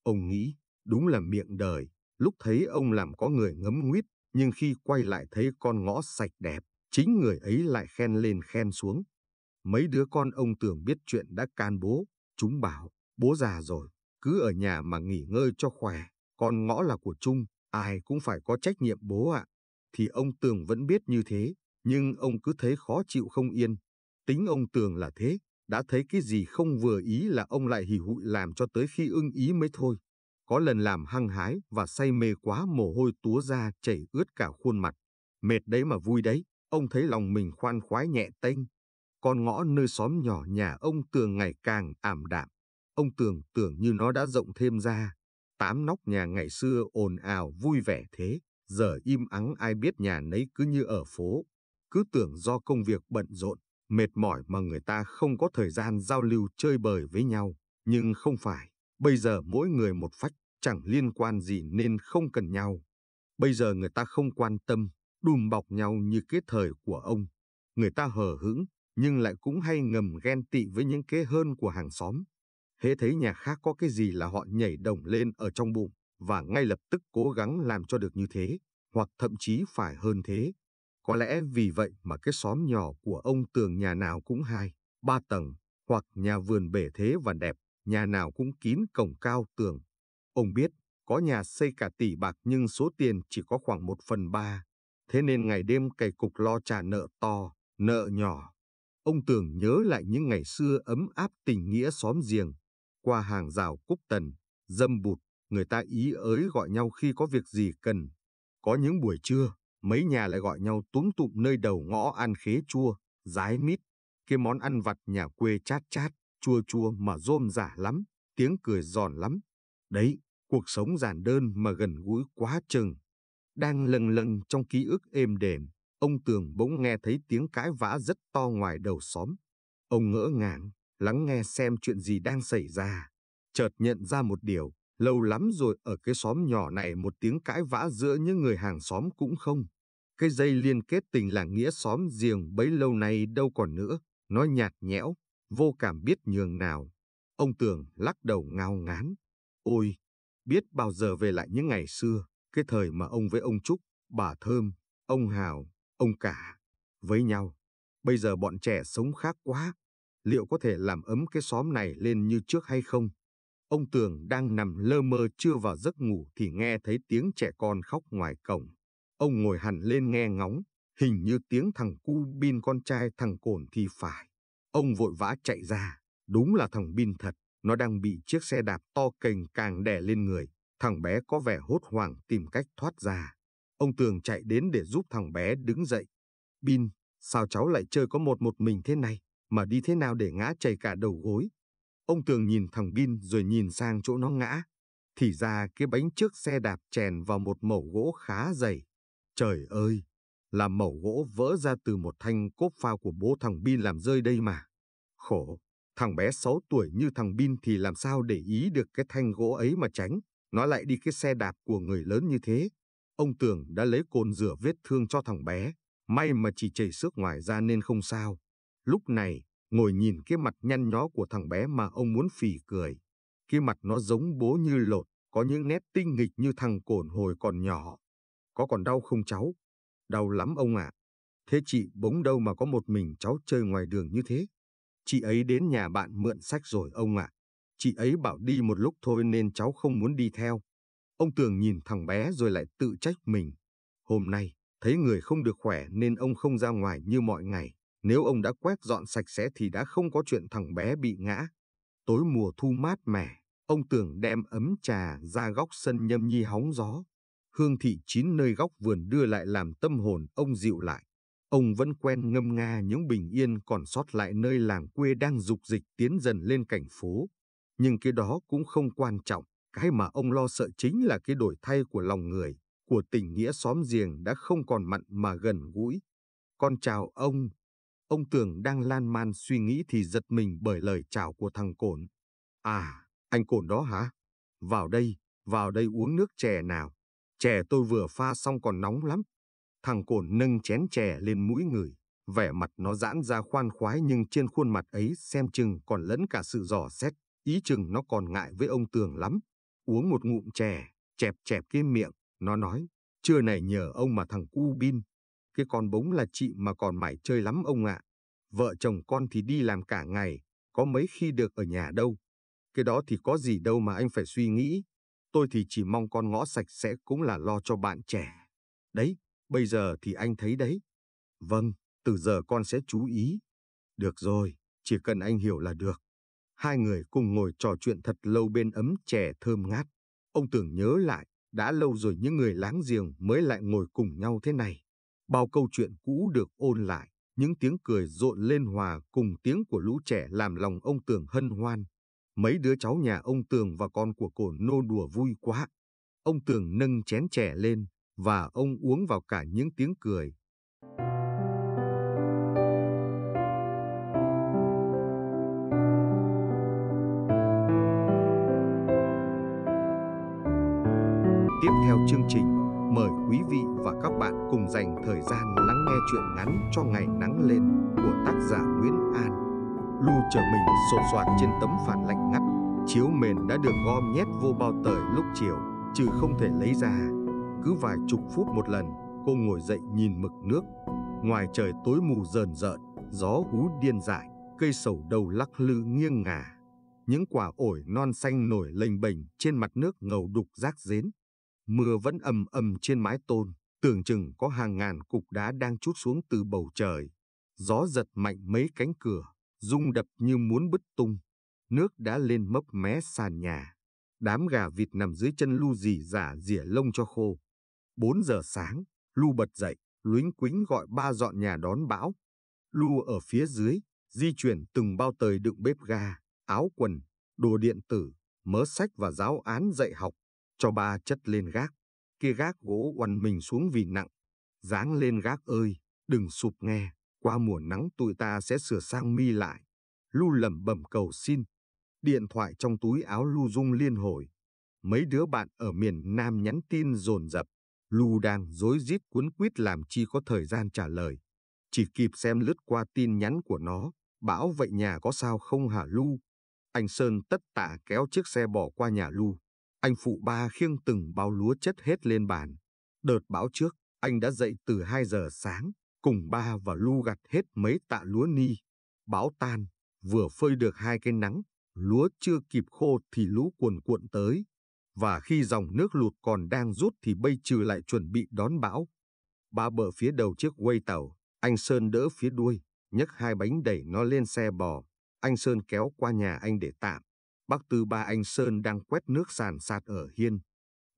Ông nghĩ, đúng là miệng đời, lúc thấy ông làm có người ngấm nguyết, nhưng khi quay lại thấy con ngõ sạch đẹp, chính người ấy lại khen lên khen xuống. Mấy đứa con ông Tường biết chuyện đã can bố, chúng bảo, bố già rồi, cứ ở nhà mà nghỉ ngơi cho khỏe, con ngõ là của chung, ai cũng phải có trách nhiệm bố ạ. À. Thì ông Tường vẫn biết như thế, nhưng ông cứ thấy khó chịu không yên. Tính ông Tường là thế, đã thấy cái gì không vừa ý là ông lại hỉ hụi làm cho tới khi ưng ý mới thôi. Có lần làm hăng hái và say mê quá mồ hôi túa ra chảy ướt cả khuôn mặt. Mệt đấy mà vui đấy, ông thấy lòng mình khoan khoái nhẹ tênh. Con ngõ nơi xóm nhỏ nhà ông Tường ngày càng ảm đạm. Ông Tường tưởng như nó đã rộng thêm ra, Tám nóc nhà ngày xưa ồn ào vui vẻ thế, giờ im ắng ai biết nhà nấy cứ như ở phố. Cứ tưởng do công việc bận rộn, mệt mỏi mà người ta không có thời gian giao lưu chơi bời với nhau. Nhưng không phải, bây giờ mỗi người một phách, chẳng liên quan gì nên không cần nhau. Bây giờ người ta không quan tâm, đùm bọc nhau như cái thời của ông. Người ta hờ hững, nhưng lại cũng hay ngầm ghen tị với những kế hơn của hàng xóm, hễ thấy nhà khác có cái gì là họ nhảy đồng lên ở trong bụng và ngay lập tức cố gắng làm cho được như thế, hoặc thậm chí phải hơn thế. Có lẽ vì vậy mà cái xóm nhỏ của ông tường nhà nào cũng hai, ba tầng, hoặc nhà vườn bể thế và đẹp, nhà nào cũng kín cổng cao tường. Ông biết, có nhà xây cả tỷ bạc nhưng số tiền chỉ có khoảng một phần ba. Thế nên ngày đêm cày cục lo trả nợ to, nợ nhỏ. Ông tường nhớ lại những ngày xưa ấm áp tình nghĩa xóm giềng, qua hàng rào cúc tần, dâm bụt, người ta ý ới gọi nhau khi có việc gì cần. Có những buổi trưa, mấy nhà lại gọi nhau túm tụm nơi đầu ngõ ăn khế chua, rái mít, cái món ăn vặt nhà quê chát chát, chua chua mà rôm giả lắm, tiếng cười giòn lắm. Đấy, cuộc sống giản đơn mà gần gũi quá chừng. Đang lâng lâng trong ký ức êm đềm, ông Tường bỗng nghe thấy tiếng cãi vã rất to ngoài đầu xóm. Ông ngỡ ngàng, lắng nghe xem chuyện gì đang xảy ra. Chợt nhận ra một điều, lâu lắm rồi ở cái xóm nhỏ này một tiếng cãi vã giữa những người hàng xóm cũng không. Cái dây liên kết tình làng nghĩa xóm giềng bấy lâu nay đâu còn nữa, nó nhạt nhẽo, vô cảm biết nhường nào. Ông Tường lắc đầu ngao ngán. Ôi, biết bao giờ về lại những ngày xưa, cái thời mà ông với ông Trúc, bà Thơm, ông Hào, ông Cả, với nhau. Bây giờ bọn trẻ sống khác quá, liệu có thể làm ấm cái xóm này lên như trước hay không? Ông Tường đang nằm lơ mơ chưa vào giấc ngủ thì nghe thấy tiếng trẻ con khóc ngoài cổng. Ông ngồi hẳn lên nghe ngóng, hình như tiếng thằng cu bin con trai thằng cồn thì phải. Ông vội vã chạy ra, đúng là thằng bin thật, nó đang bị chiếc xe đạp to cành càng đè lên người. Thằng bé có vẻ hốt hoảng tìm cách thoát ra. Ông Tường chạy đến để giúp thằng bé đứng dậy. Bin, sao cháu lại chơi có một một mình thế này? mà đi thế nào để ngã chảy cả đầu gối. Ông Tường nhìn thằng Bin rồi nhìn sang chỗ nó ngã. Thì ra cái bánh trước xe đạp chèn vào một mẩu gỗ khá dày. Trời ơi! Là mẩu gỗ vỡ ra từ một thanh cốt phao của bố thằng Bin làm rơi đây mà. Khổ! Thằng bé 6 tuổi như thằng Bin thì làm sao để ý được cái thanh gỗ ấy mà tránh. Nó lại đi cái xe đạp của người lớn như thế. Ông Tường đã lấy cồn rửa vết thương cho thằng bé. May mà chỉ chảy xước ngoài ra nên không sao. Lúc này, ngồi nhìn cái mặt nhăn nhó của thằng bé mà ông muốn phì cười. Cái mặt nó giống bố như lột, có những nét tinh nghịch như thằng cồn hồi còn nhỏ. Có còn đau không cháu? Đau lắm ông ạ. À. Thế chị bỗng đâu mà có một mình cháu chơi ngoài đường như thế? Chị ấy đến nhà bạn mượn sách rồi ông ạ. À. Chị ấy bảo đi một lúc thôi nên cháu không muốn đi theo. Ông Tường nhìn thằng bé rồi lại tự trách mình. Hôm nay, thấy người không được khỏe nên ông không ra ngoài như mọi ngày. Nếu ông đã quét dọn sạch sẽ thì đã không có chuyện thằng bé bị ngã. Tối mùa thu mát mẻ, ông tưởng đem ấm trà ra góc sân nhâm nhi hóng gió. Hương thị chín nơi góc vườn đưa lại làm tâm hồn ông dịu lại. Ông vẫn quen ngâm nga những bình yên còn sót lại nơi làng quê đang dục dịch tiến dần lên cảnh phố. Nhưng cái đó cũng không quan trọng. Cái mà ông lo sợ chính là cái đổi thay của lòng người, của tình nghĩa xóm giềng đã không còn mặn mà gần gũi. Con chào ông, Ông Tường đang lan man suy nghĩ thì giật mình bởi lời chào của thằng Cổn. À, anh Cổn đó hả? Vào đây, vào đây uống nước chè nào. Chè tôi vừa pha xong còn nóng lắm. Thằng Cổn nâng chén chè lên mũi người. Vẻ mặt nó giãn ra khoan khoái nhưng trên khuôn mặt ấy xem chừng còn lẫn cả sự dò xét. Ý chừng nó còn ngại với ông Tường lắm. Uống một ngụm chè, chẹp chẹp cái miệng. Nó nói, trưa này nhờ ông mà thằng Cu Bin cái con bống là chị mà còn mải chơi lắm ông ạ. À. Vợ chồng con thì đi làm cả ngày, có mấy khi được ở nhà đâu. Cái đó thì có gì đâu mà anh phải suy nghĩ. Tôi thì chỉ mong con ngõ sạch sẽ cũng là lo cho bạn trẻ. Đấy, bây giờ thì anh thấy đấy. Vâng, từ giờ con sẽ chú ý. Được rồi, chỉ cần anh hiểu là được. Hai người cùng ngồi trò chuyện thật lâu bên ấm chè thơm ngát. Ông tưởng nhớ lại, đã lâu rồi những người láng giềng mới lại ngồi cùng nhau thế này. Bao câu chuyện cũ được ôn lại, những tiếng cười rộn lên hòa cùng tiếng của lũ trẻ làm lòng ông Tường hân hoan. Mấy đứa cháu nhà ông Tường và con của cổ nô đùa vui quá. Ông Tường nâng chén trẻ lên, và ông uống vào cả những tiếng cười. Tiếp theo chương trình mời quý vị và các bạn cùng dành thời gian lắng nghe chuyện ngắn cho ngày nắng lên của tác giả Nguyễn An. Lu chở mình sột soạt trên tấm phản lạnh ngắt, chiếu mền đã được gom nhét vô bao tời lúc chiều, chứ không thể lấy ra. Cứ vài chục phút một lần, cô ngồi dậy nhìn mực nước. Ngoài trời tối mù rờn rợn, gió hú điên dại, cây sầu đầu lắc lư nghiêng ngả. Những quả ổi non xanh nổi lềnh bềnh trên mặt nước ngầu đục rác rến Mưa vẫn ầm ầm trên mái tôn, tưởng chừng có hàng ngàn cục đá đang trút xuống từ bầu trời. Gió giật mạnh mấy cánh cửa, rung đập như muốn bứt tung. Nước đã lên mấp mé sàn nhà. Đám gà vịt nằm dưới chân Lu dì giả rỉa lông cho khô. Bốn giờ sáng, Lu bật dậy, lúnh quính gọi ba dọn nhà đón bão. Lu ở phía dưới, di chuyển từng bao tời đựng bếp ga, áo quần, đồ điện tử, mớ sách và giáo án dạy học. Cho ba chất lên gác, kia gác gỗ quằn mình xuống vì nặng. Dáng lên gác ơi, đừng sụp nghe, qua mùa nắng tụi ta sẽ sửa sang mi lại. Lu lẩm bẩm cầu xin. Điện thoại trong túi áo Lu rung liên hồi. Mấy đứa bạn ở miền Nam nhắn tin dồn dập. Lu đang rối rít cuốn quýt làm chi có thời gian trả lời. Chỉ kịp xem lướt qua tin nhắn của nó. Bảo vậy nhà có sao không hả Lu? Anh Sơn tất tạ kéo chiếc xe bỏ qua nhà Lu. Anh phụ ba khiêng từng bao lúa chất hết lên bàn. Đợt bão trước, anh đã dậy từ 2 giờ sáng, cùng ba và lu gặt hết mấy tạ lúa ni. Bão tan, vừa phơi được hai cái nắng, lúa chưa kịp khô thì lũ cuồn cuộn tới. Và khi dòng nước lụt còn đang rút thì bây trừ lại chuẩn bị đón bão. Ba bờ phía đầu chiếc quay tàu, anh Sơn đỡ phía đuôi, nhấc hai bánh đẩy nó lên xe bò. Anh Sơn kéo qua nhà anh để tạm bác Tư Ba Anh Sơn đang quét nước sàn sạt ở hiên.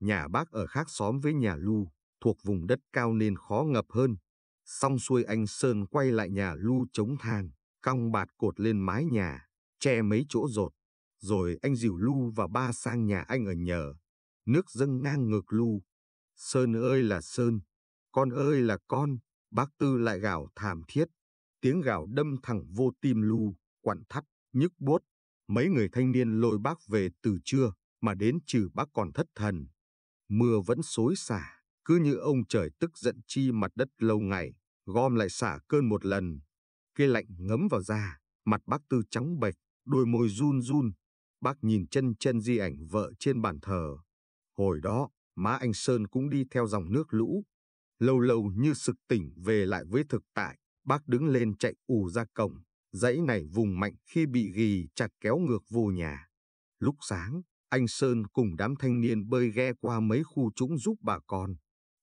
Nhà bác ở khác xóm với nhà Lu, thuộc vùng đất cao nên khó ngập hơn. Xong xuôi anh Sơn quay lại nhà Lu chống thang, cong bạt cột lên mái nhà, che mấy chỗ rột. Rồi anh dìu Lu và ba sang nhà anh ở nhờ. Nước dâng ngang ngực Lu. Sơn ơi là Sơn, con ơi là con, bác Tư lại gào thảm thiết. Tiếng gào đâm thẳng vô tim Lu, quặn thắt, nhức buốt. Mấy người thanh niên lôi bác về từ trưa mà đến trừ bác còn thất thần. Mưa vẫn xối xả, cứ như ông trời tức giận chi mặt đất lâu ngày, gom lại xả cơn một lần. Kia lạnh ngấm vào da, mặt bác tư trắng bệch, đôi môi run run. Bác nhìn chân chân di ảnh vợ trên bàn thờ. Hồi đó, má anh Sơn cũng đi theo dòng nước lũ. Lâu lâu như sực tỉnh về lại với thực tại, bác đứng lên chạy ù ra cổng, dãy này vùng mạnh khi bị ghi chặt kéo ngược vô nhà. Lúc sáng, anh Sơn cùng đám thanh niên bơi ghe qua mấy khu trũng giúp bà con.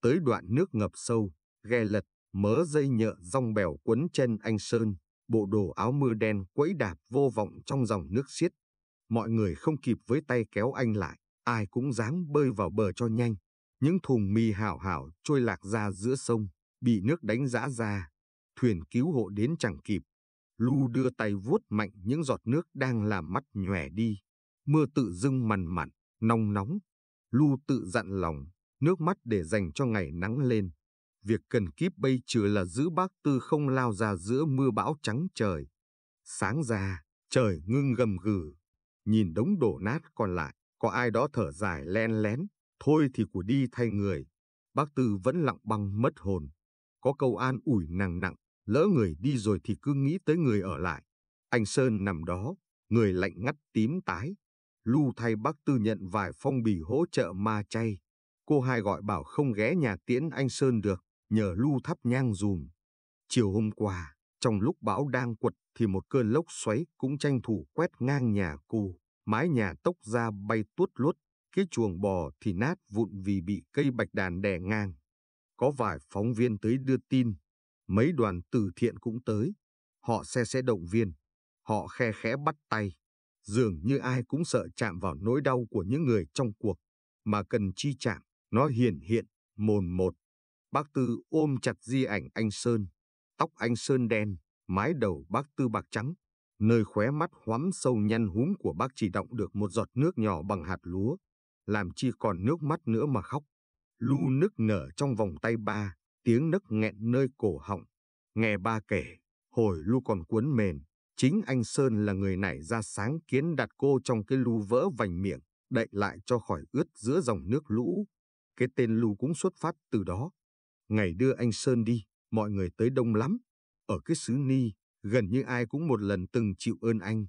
Tới đoạn nước ngập sâu, ghe lật, mớ dây nhựa rong bèo quấn chân anh Sơn, bộ đồ áo mưa đen quẫy đạp vô vọng trong dòng nước xiết. Mọi người không kịp với tay kéo anh lại, ai cũng dám bơi vào bờ cho nhanh. Những thùng mì hảo hảo trôi lạc ra giữa sông, bị nước đánh giã ra. Thuyền cứu hộ đến chẳng kịp, Lu đưa tay vuốt mạnh những giọt nước đang làm mắt nhòe đi. Mưa tự dưng mằn mặn, nóng nóng. Lu tự dặn lòng, nước mắt để dành cho ngày nắng lên. Việc cần kíp bây trừ là giữ bác tư không lao ra giữa mưa bão trắng trời. Sáng ra, trời ngưng gầm gừ. Nhìn đống đổ nát còn lại, có ai đó thở dài len lén. Thôi thì của đi thay người. Bác tư vẫn lặng băng mất hồn. Có câu an ủi nặng nặng lỡ người đi rồi thì cứ nghĩ tới người ở lại. Anh Sơn nằm đó, người lạnh ngắt tím tái. Lưu thay bác Tư nhận vài phong bì hỗ trợ ma chay. Cô hai gọi bảo không ghé nhà tiễn anh Sơn được, nhờ Lưu thắp nhang dùm. Chiều hôm qua, trong lúc bão đang quật thì một cơn lốc xoáy cũng tranh thủ quét ngang nhà cô. Mái nhà tốc ra bay tuốt luốt, cái chuồng bò thì nát vụn vì bị cây bạch đàn đè ngang. Có vài phóng viên tới đưa tin, Mấy đoàn từ thiện cũng tới, họ xe xe động viên, họ khe khẽ bắt tay, dường như ai cũng sợ chạm vào nỗi đau của những người trong cuộc, mà cần chi chạm, nó hiển hiện, mồn một. Bác Tư ôm chặt di ảnh anh Sơn, tóc anh Sơn đen, mái đầu bác Tư bạc trắng, nơi khóe mắt hoắm sâu nhăn húm của bác chỉ động được một giọt nước nhỏ bằng hạt lúa, làm chi còn nước mắt nữa mà khóc. Lu nức nở trong vòng tay ba, tiếng nấc nghẹn nơi cổ họng. Nghe ba kể, hồi Lu còn cuốn mền, chính anh Sơn là người nảy ra sáng kiến đặt cô trong cái lu vỡ vành miệng, đậy lại cho khỏi ướt giữa dòng nước lũ. Cái tên lu cũng xuất phát từ đó. Ngày đưa anh Sơn đi, mọi người tới đông lắm. Ở cái xứ Ni, gần như ai cũng một lần từng chịu ơn anh.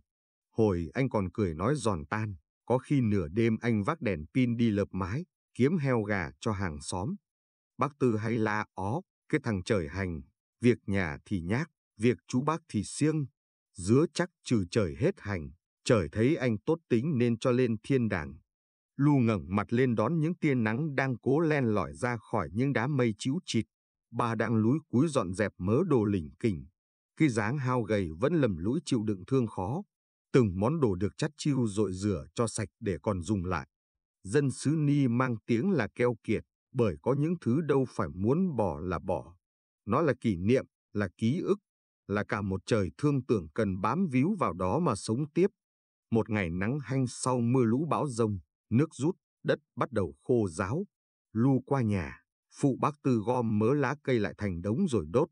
Hồi anh còn cười nói giòn tan, có khi nửa đêm anh vác đèn pin đi lợp mái, kiếm heo gà cho hàng xóm, bác Tư hay la ó, cái thằng trời hành, việc nhà thì nhác, việc chú bác thì siêng, dứa chắc trừ trời hết hành, trời thấy anh tốt tính nên cho lên thiên đàng. Lu ngẩng mặt lên đón những tia nắng đang cố len lỏi ra khỏi những đám mây chiếu chịt. Bà đang lúi cúi dọn dẹp mớ đồ lỉnh kỉnh. Cái dáng hao gầy vẫn lầm lũi chịu đựng thương khó. Từng món đồ được chắt chiu rội rửa cho sạch để còn dùng lại. Dân xứ Ni mang tiếng là keo kiệt, bởi có những thứ đâu phải muốn bỏ là bỏ. Nó là kỷ niệm, là ký ức, là cả một trời thương tưởng cần bám víu vào đó mà sống tiếp. Một ngày nắng hanh sau mưa lũ bão rông, nước rút, đất bắt đầu khô ráo. Lu qua nhà, phụ bác tư gom mớ lá cây lại thành đống rồi đốt,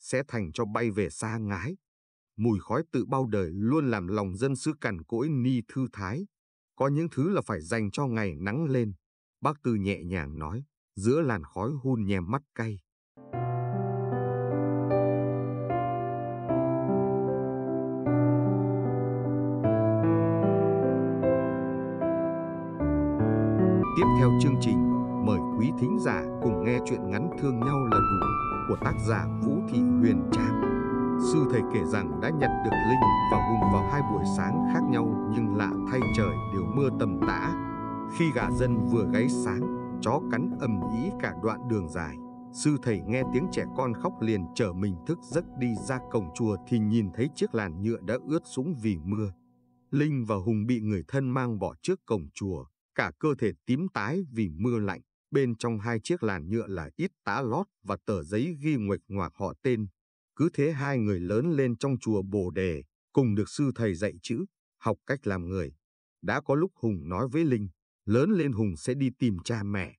sẽ thành cho bay về xa ngái. Mùi khói tự bao đời luôn làm lòng dân xứ cằn cỗi ni thư thái. Có những thứ là phải dành cho ngày nắng lên. Bác Tư nhẹ nhàng nói giữa làn khói hun nhèm mắt cay. Tiếp theo chương trình, mời quý thính giả cùng nghe chuyện ngắn thương nhau là đủ của tác giả Vũ Thị Huyền Trang. Sư thầy kể rằng đã nhận được Linh và Hùng vào hai buổi sáng khác nhau nhưng lạ thay trời đều mưa tầm tã. Khi gà dân vừa gáy sáng, chó cắn ầm ĩ cả đoạn đường dài. Sư thầy nghe tiếng trẻ con khóc liền trở mình thức giấc đi ra cổng chùa thì nhìn thấy chiếc làn nhựa đã ướt sũng vì mưa. Linh và Hùng bị người thân mang bỏ trước cổng chùa, cả cơ thể tím tái vì mưa lạnh. Bên trong hai chiếc làn nhựa là ít tá lót và tờ giấy ghi nguệch ngoạc họ tên. Cứ thế hai người lớn lên trong chùa Bồ Đề, cùng được sư thầy dạy chữ, học cách làm người. Đã có lúc Hùng nói với Linh, lớn lên Hùng sẽ đi tìm cha mẹ.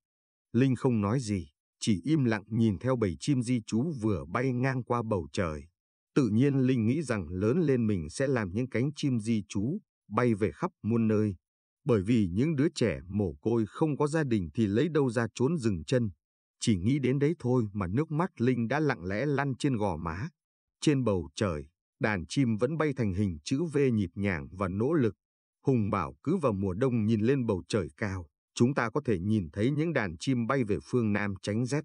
Linh không nói gì, chỉ im lặng nhìn theo bầy chim di chú vừa bay ngang qua bầu trời. Tự nhiên Linh nghĩ rằng lớn lên mình sẽ làm những cánh chim di chú bay về khắp muôn nơi. Bởi vì những đứa trẻ mồ côi không có gia đình thì lấy đâu ra trốn rừng chân. Chỉ nghĩ đến đấy thôi mà nước mắt Linh đã lặng lẽ lăn trên gò má. Trên bầu trời, đàn chim vẫn bay thành hình chữ V nhịp nhàng và nỗ lực Hùng bảo cứ vào mùa đông nhìn lên bầu trời cao, chúng ta có thể nhìn thấy những đàn chim bay về phương Nam tránh rét.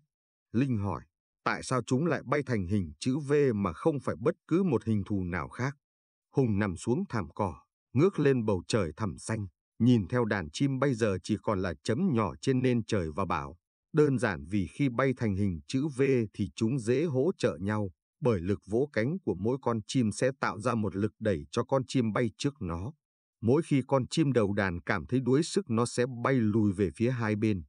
Linh hỏi, tại sao chúng lại bay thành hình chữ V mà không phải bất cứ một hình thù nào khác? Hùng nằm xuống thảm cỏ, ngước lên bầu trời thẳm xanh, nhìn theo đàn chim bây giờ chỉ còn là chấm nhỏ trên nền trời và bảo, đơn giản vì khi bay thành hình chữ V thì chúng dễ hỗ trợ nhau, bởi lực vỗ cánh của mỗi con chim sẽ tạo ra một lực đẩy cho con chim bay trước nó. Mỗi khi con chim đầu đàn cảm thấy đuối sức nó sẽ bay lùi về phía hai bên,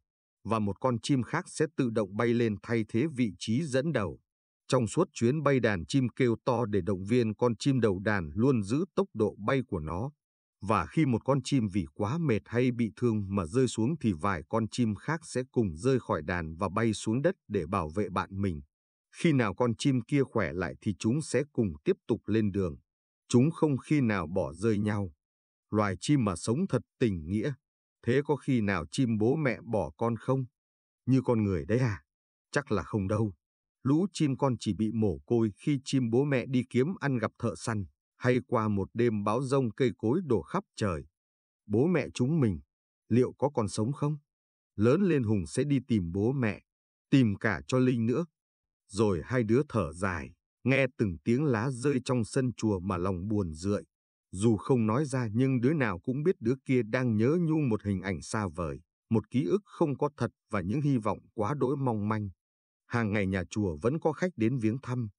và một con chim khác sẽ tự động bay lên thay thế vị trí dẫn đầu. Trong suốt chuyến bay đàn chim kêu to để động viên con chim đầu đàn luôn giữ tốc độ bay của nó. Và khi một con chim vì quá mệt hay bị thương mà rơi xuống thì vài con chim khác sẽ cùng rơi khỏi đàn và bay xuống đất để bảo vệ bạn mình. Khi nào con chim kia khỏe lại thì chúng sẽ cùng tiếp tục lên đường. Chúng không khi nào bỏ rơi nhau loài chim mà sống thật tình nghĩa, thế có khi nào chim bố mẹ bỏ con không? Như con người đấy à? Chắc là không đâu. Lũ chim con chỉ bị mồ côi khi chim bố mẹ đi kiếm ăn gặp thợ săn, hay qua một đêm báo rông cây cối đổ khắp trời. Bố mẹ chúng mình, liệu có còn sống không? Lớn lên Hùng sẽ đi tìm bố mẹ, tìm cả cho Linh nữa. Rồi hai đứa thở dài, nghe từng tiếng lá rơi trong sân chùa mà lòng buồn rượi. Dù không nói ra nhưng đứa nào cũng biết đứa kia đang nhớ nhung một hình ảnh xa vời, một ký ức không có thật và những hy vọng quá đỗi mong manh. Hàng ngày nhà chùa vẫn có khách đến viếng thăm.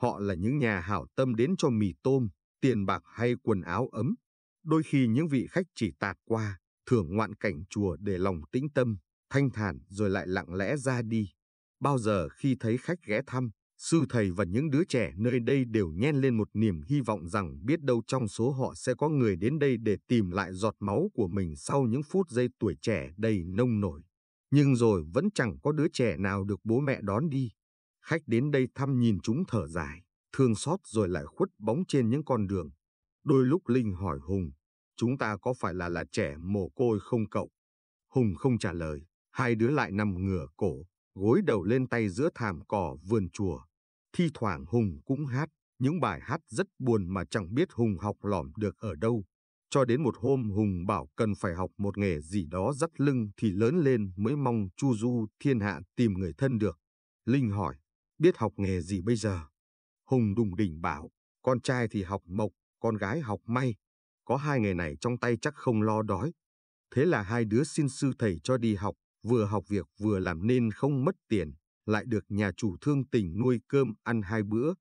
Họ là những nhà hảo tâm đến cho mì tôm, tiền bạc hay quần áo ấm. Đôi khi những vị khách chỉ tạt qua, thưởng ngoạn cảnh chùa để lòng tĩnh tâm, thanh thản rồi lại lặng lẽ ra đi. Bao giờ khi thấy khách ghé thăm, sư thầy và những đứa trẻ nơi đây đều nhen lên một niềm hy vọng rằng biết đâu trong số họ sẽ có người đến đây để tìm lại giọt máu của mình sau những phút giây tuổi trẻ đầy nông nổi. Nhưng rồi vẫn chẳng có đứa trẻ nào được bố mẹ đón đi. Khách đến đây thăm nhìn chúng thở dài, thương xót rồi lại khuất bóng trên những con đường. Đôi lúc Linh hỏi Hùng, chúng ta có phải là là trẻ mồ côi không cậu? Hùng không trả lời, hai đứa lại nằm ngửa cổ, gối đầu lên tay giữa thảm cỏ vườn chùa. Thi thoảng Hùng cũng hát, những bài hát rất buồn mà chẳng biết Hùng học lỏm được ở đâu. Cho đến một hôm Hùng bảo cần phải học một nghề gì đó dắt lưng thì lớn lên mới mong chu du thiên hạ tìm người thân được. Linh hỏi, biết học nghề gì bây giờ? Hùng đùng đỉnh bảo, con trai thì học mộc, con gái học may. Có hai nghề này trong tay chắc không lo đói. Thế là hai đứa xin sư thầy cho đi học, vừa học việc vừa làm nên không mất tiền lại được nhà chủ thương tình nuôi cơm ăn hai bữa.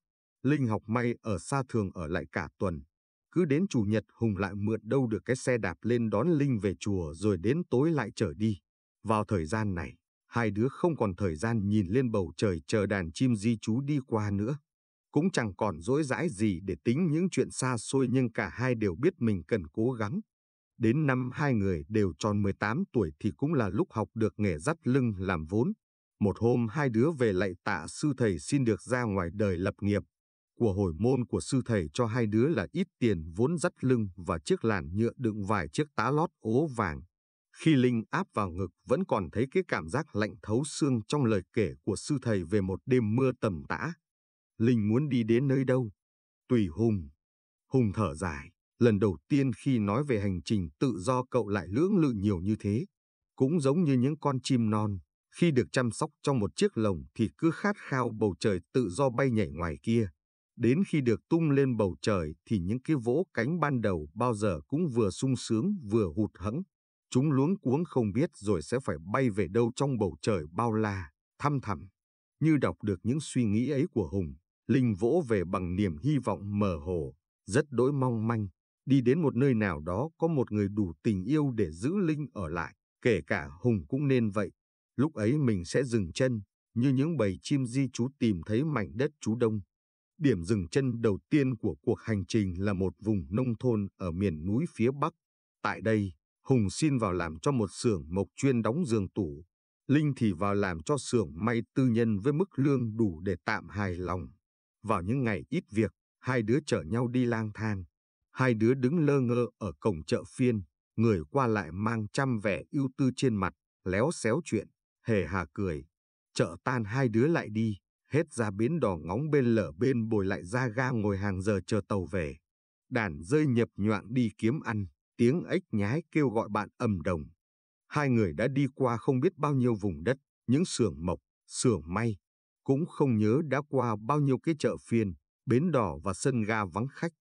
Linh học may ở xa thường ở lại cả tuần. Cứ đến chủ nhật Hùng lại mượn đâu được cái xe đạp lên đón Linh về chùa rồi đến tối lại trở đi. Vào thời gian này, hai đứa không còn thời gian nhìn lên bầu trời chờ đàn chim di chú đi qua nữa. Cũng chẳng còn dối dãi gì để tính những chuyện xa xôi nhưng cả hai đều biết mình cần cố gắng. Đến năm hai người đều tròn 18 tuổi thì cũng là lúc học được nghề dắt lưng làm vốn. Một hôm hai đứa về lại tạ sư thầy xin được ra ngoài đời lập nghiệp. Của hồi môn của sư thầy cho hai đứa là ít tiền vốn dắt lưng và chiếc làn nhựa đựng vài chiếc tá lót ố vàng. Khi Linh áp vào ngực vẫn còn thấy cái cảm giác lạnh thấu xương trong lời kể của sư thầy về một đêm mưa tầm tã. Linh muốn đi đến nơi đâu? Tùy Hùng. Hùng thở dài, lần đầu tiên khi nói về hành trình tự do cậu lại lưỡng lự nhiều như thế. Cũng giống như những con chim non, khi được chăm sóc trong một chiếc lồng thì cứ khát khao bầu trời tự do bay nhảy ngoài kia. Đến khi được tung lên bầu trời thì những cái vỗ cánh ban đầu bao giờ cũng vừa sung sướng vừa hụt hẫng. Chúng luống cuống không biết rồi sẽ phải bay về đâu trong bầu trời bao la, thăm thẳm. Như đọc được những suy nghĩ ấy của Hùng, Linh vỗ về bằng niềm hy vọng mờ hồ, rất đỗi mong manh, đi đến một nơi nào đó có một người đủ tình yêu để giữ Linh ở lại, kể cả Hùng cũng nên vậy. Lúc ấy mình sẽ dừng chân, như những bầy chim di chú tìm thấy mảnh đất chú đông. Điểm dừng chân đầu tiên của cuộc hành trình là một vùng nông thôn ở miền núi phía Bắc. Tại đây, Hùng xin vào làm cho một xưởng mộc chuyên đóng giường tủ. Linh thì vào làm cho xưởng may tư nhân với mức lương đủ để tạm hài lòng. Vào những ngày ít việc, hai đứa chở nhau đi lang thang. Hai đứa đứng lơ ngơ ở cổng chợ phiên, người qua lại mang trăm vẻ ưu tư trên mặt, léo xéo chuyện. Hề hà cười, chợ tan hai đứa lại đi, hết ra bến đò ngóng bên lở bên bồi lại ra ga ngồi hàng giờ chờ tàu về. Đàn rơi nhập nhoạng đi kiếm ăn, tiếng ếch nhái kêu gọi bạn ầm đồng. Hai người đã đi qua không biết bao nhiêu vùng đất, những xưởng mộc, xưởng may, cũng không nhớ đã qua bao nhiêu cái chợ phiên, bến đỏ và sân ga vắng khách.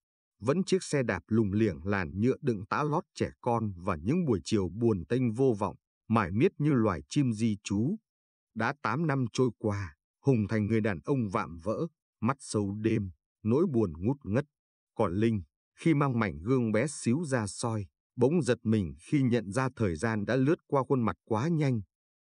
Vẫn chiếc xe đạp lùng liệng làn nhựa đựng tá lót trẻ con và những buổi chiều buồn tênh vô vọng mải miết như loài chim di trú. Đã tám năm trôi qua, Hùng thành người đàn ông vạm vỡ, mắt sâu đêm, nỗi buồn ngút ngất. Còn Linh, khi mang mảnh gương bé xíu ra soi, bỗng giật mình khi nhận ra thời gian đã lướt qua khuôn mặt quá nhanh.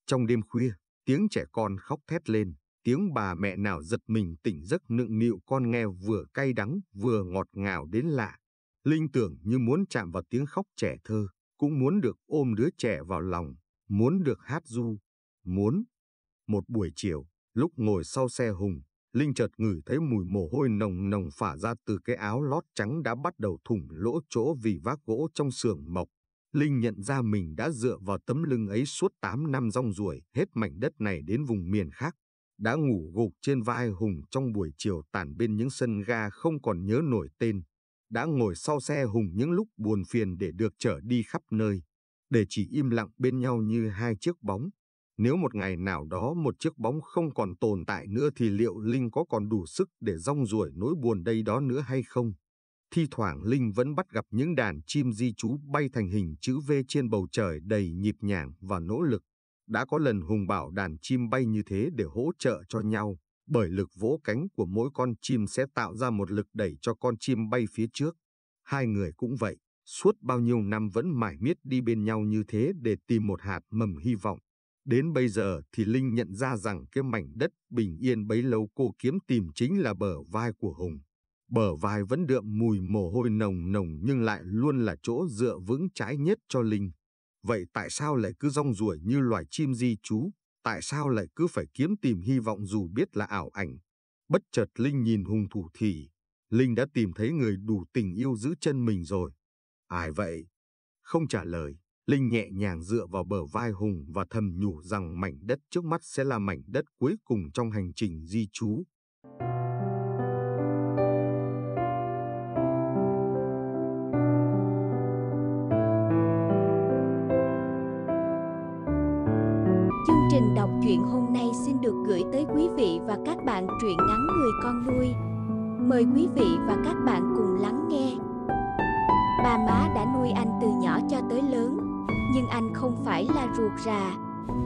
Trong đêm khuya, tiếng trẻ con khóc thét lên, tiếng bà mẹ nào giật mình tỉnh giấc nựng nịu con nghe vừa cay đắng vừa ngọt ngào đến lạ. Linh tưởng như muốn chạm vào tiếng khóc trẻ thơ, cũng muốn được ôm đứa trẻ vào lòng muốn được hát du, muốn. Một buổi chiều, lúc ngồi sau xe Hùng, Linh chợt ngửi thấy mùi mồ hôi nồng nồng phả ra từ cái áo lót trắng đã bắt đầu thủng lỗ chỗ vì vác gỗ trong xưởng mộc. Linh nhận ra mình đã dựa vào tấm lưng ấy suốt 8 năm rong ruổi hết mảnh đất này đến vùng miền khác. Đã ngủ gục trên vai Hùng trong buổi chiều tản bên những sân ga không còn nhớ nổi tên. Đã ngồi sau xe Hùng những lúc buồn phiền để được trở đi khắp nơi để chỉ im lặng bên nhau như hai chiếc bóng. Nếu một ngày nào đó một chiếc bóng không còn tồn tại nữa thì liệu Linh có còn đủ sức để rong ruổi nỗi buồn đây đó nữa hay không? Thi thoảng Linh vẫn bắt gặp những đàn chim di trú bay thành hình chữ V trên bầu trời đầy nhịp nhàng và nỗ lực. Đã có lần Hùng bảo đàn chim bay như thế để hỗ trợ cho nhau, bởi lực vỗ cánh của mỗi con chim sẽ tạo ra một lực đẩy cho con chim bay phía trước. Hai người cũng vậy suốt bao nhiêu năm vẫn mải miết đi bên nhau như thế để tìm một hạt mầm hy vọng. Đến bây giờ thì Linh nhận ra rằng cái mảnh đất bình yên bấy lâu cô kiếm tìm chính là bờ vai của Hùng. Bờ vai vẫn đượm mùi mồ hôi nồng nồng nhưng lại luôn là chỗ dựa vững trái nhất cho Linh. Vậy tại sao lại cứ rong ruổi như loài chim di chú? Tại sao lại cứ phải kiếm tìm hy vọng dù biết là ảo ảnh? Bất chợt Linh nhìn Hùng thủ thì, Linh đã tìm thấy người đủ tình yêu giữ chân mình rồi. Ai vậy? Không trả lời, Linh nhẹ nhàng dựa vào bờ vai Hùng và thầm nhủ rằng mảnh đất trước mắt sẽ là mảnh đất cuối cùng trong hành trình di trú. Chương trình đọc truyện hôm nay xin được gửi tới quý vị và các bạn truyện ngắn Người con nuôi. Mời quý vị và các bạn cùng lắng nghe. Ba má đã nuôi anh từ nhỏ cho tới lớn, nhưng anh không phải là ruột rà.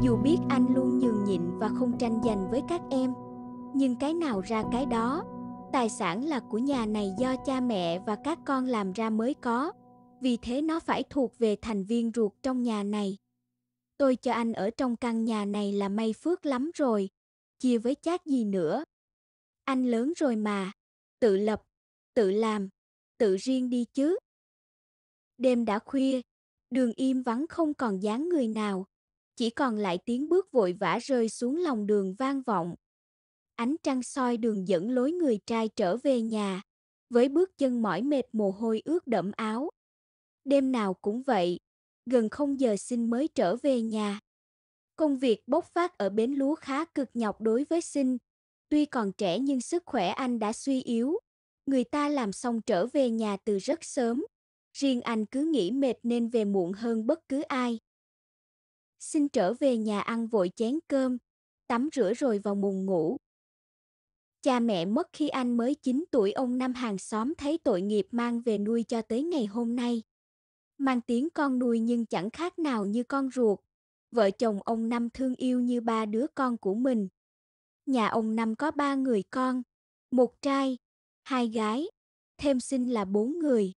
Dù biết anh luôn nhường nhịn và không tranh giành với các em, nhưng cái nào ra cái đó, tài sản là của nhà này do cha mẹ và các con làm ra mới có, vì thế nó phải thuộc về thành viên ruột trong nhà này. Tôi cho anh ở trong căn nhà này là may phước lắm rồi, chia với chát gì nữa. Anh lớn rồi mà, tự lập, tự làm, tự riêng đi chứ. Đêm đã khuya, đường im vắng không còn dáng người nào, chỉ còn lại tiếng bước vội vã rơi xuống lòng đường vang vọng. Ánh trăng soi đường dẫn lối người trai trở về nhà, với bước chân mỏi mệt mồ hôi ướt đẫm áo. Đêm nào cũng vậy, gần không giờ sinh mới trở về nhà. Công việc bốc phát ở bến lúa khá cực nhọc đối với sinh. Tuy còn trẻ nhưng sức khỏe anh đã suy yếu. Người ta làm xong trở về nhà từ rất sớm riêng anh cứ nghĩ mệt nên về muộn hơn bất cứ ai. Xin trở về nhà ăn vội chén cơm, tắm rửa rồi vào mùng ngủ. Cha mẹ mất khi anh mới 9 tuổi ông năm hàng xóm thấy tội nghiệp mang về nuôi cho tới ngày hôm nay. Mang tiếng con nuôi nhưng chẳng khác nào như con ruột. Vợ chồng ông năm thương yêu như ba đứa con của mình. Nhà ông năm có ba người con, một trai, hai gái, thêm sinh là bốn người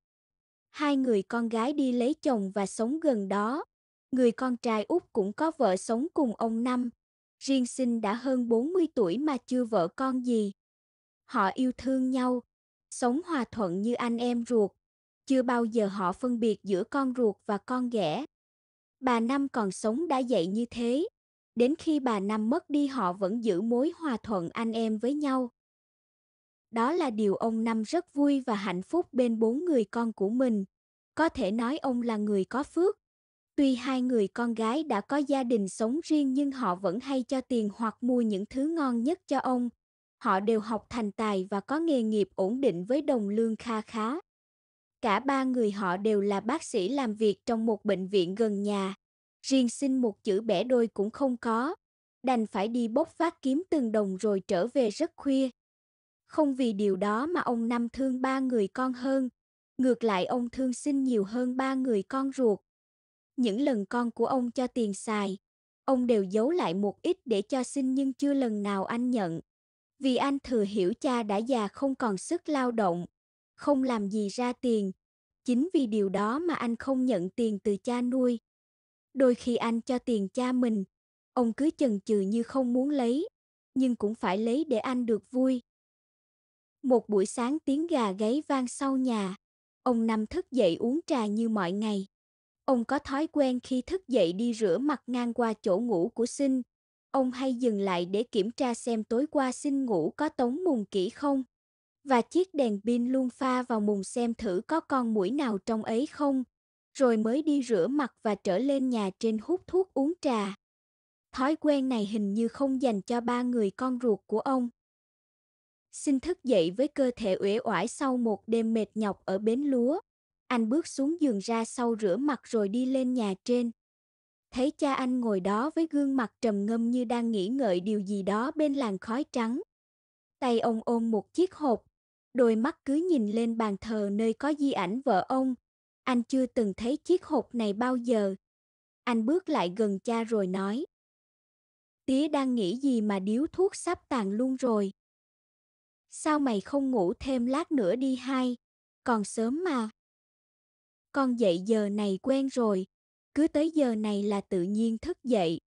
hai người con gái đi lấy chồng và sống gần đó. Người con trai út cũng có vợ sống cùng ông Năm. Riêng sinh đã hơn 40 tuổi mà chưa vợ con gì. Họ yêu thương nhau, sống hòa thuận như anh em ruột. Chưa bao giờ họ phân biệt giữa con ruột và con ghẻ. Bà Năm còn sống đã dạy như thế. Đến khi bà Năm mất đi họ vẫn giữ mối hòa thuận anh em với nhau. Đó là điều ông Năm rất vui và hạnh phúc bên bốn người con của mình. Có thể nói ông là người có phước. Tuy hai người con gái đã có gia đình sống riêng nhưng họ vẫn hay cho tiền hoặc mua những thứ ngon nhất cho ông. Họ đều học thành tài và có nghề nghiệp ổn định với đồng lương kha khá. Cả ba người họ đều là bác sĩ làm việc trong một bệnh viện gần nhà. Riêng xin một chữ bẻ đôi cũng không có. Đành phải đi bốc phát kiếm từng đồng rồi trở về rất khuya. Không vì điều đó mà ông năm thương ba người con hơn, ngược lại ông thương sinh nhiều hơn ba người con ruột. Những lần con của ông cho tiền xài, ông đều giấu lại một ít để cho sinh nhưng chưa lần nào anh nhận. Vì anh thừa hiểu cha đã già không còn sức lao động, không làm gì ra tiền. Chính vì điều đó mà anh không nhận tiền từ cha nuôi. Đôi khi anh cho tiền cha mình, ông cứ chần chừ như không muốn lấy, nhưng cũng phải lấy để anh được vui. Một buổi sáng tiếng gà gáy vang sau nhà. Ông Năm thức dậy uống trà như mọi ngày. Ông có thói quen khi thức dậy đi rửa mặt ngang qua chỗ ngủ của Sinh. Ông hay dừng lại để kiểm tra xem tối qua Sinh ngủ có tống mùng kỹ không. Và chiếc đèn pin luôn pha vào mùng xem thử có con mũi nào trong ấy không. Rồi mới đi rửa mặt và trở lên nhà trên hút thuốc uống trà. Thói quen này hình như không dành cho ba người con ruột của ông. Xin thức dậy với cơ thể uể oải sau một đêm mệt nhọc ở bến lúa. Anh bước xuống giường ra sau rửa mặt rồi đi lên nhà trên. Thấy cha anh ngồi đó với gương mặt trầm ngâm như đang nghĩ ngợi điều gì đó bên làn khói trắng. Tay ông ôm một chiếc hộp, đôi mắt cứ nhìn lên bàn thờ nơi có di ảnh vợ ông. Anh chưa từng thấy chiếc hộp này bao giờ. Anh bước lại gần cha rồi nói. Tía đang nghĩ gì mà điếu thuốc sắp tàn luôn rồi. Sao mày không ngủ thêm lát nữa đi hai? Còn sớm mà. Con dậy giờ này quen rồi, cứ tới giờ này là tự nhiên thức dậy.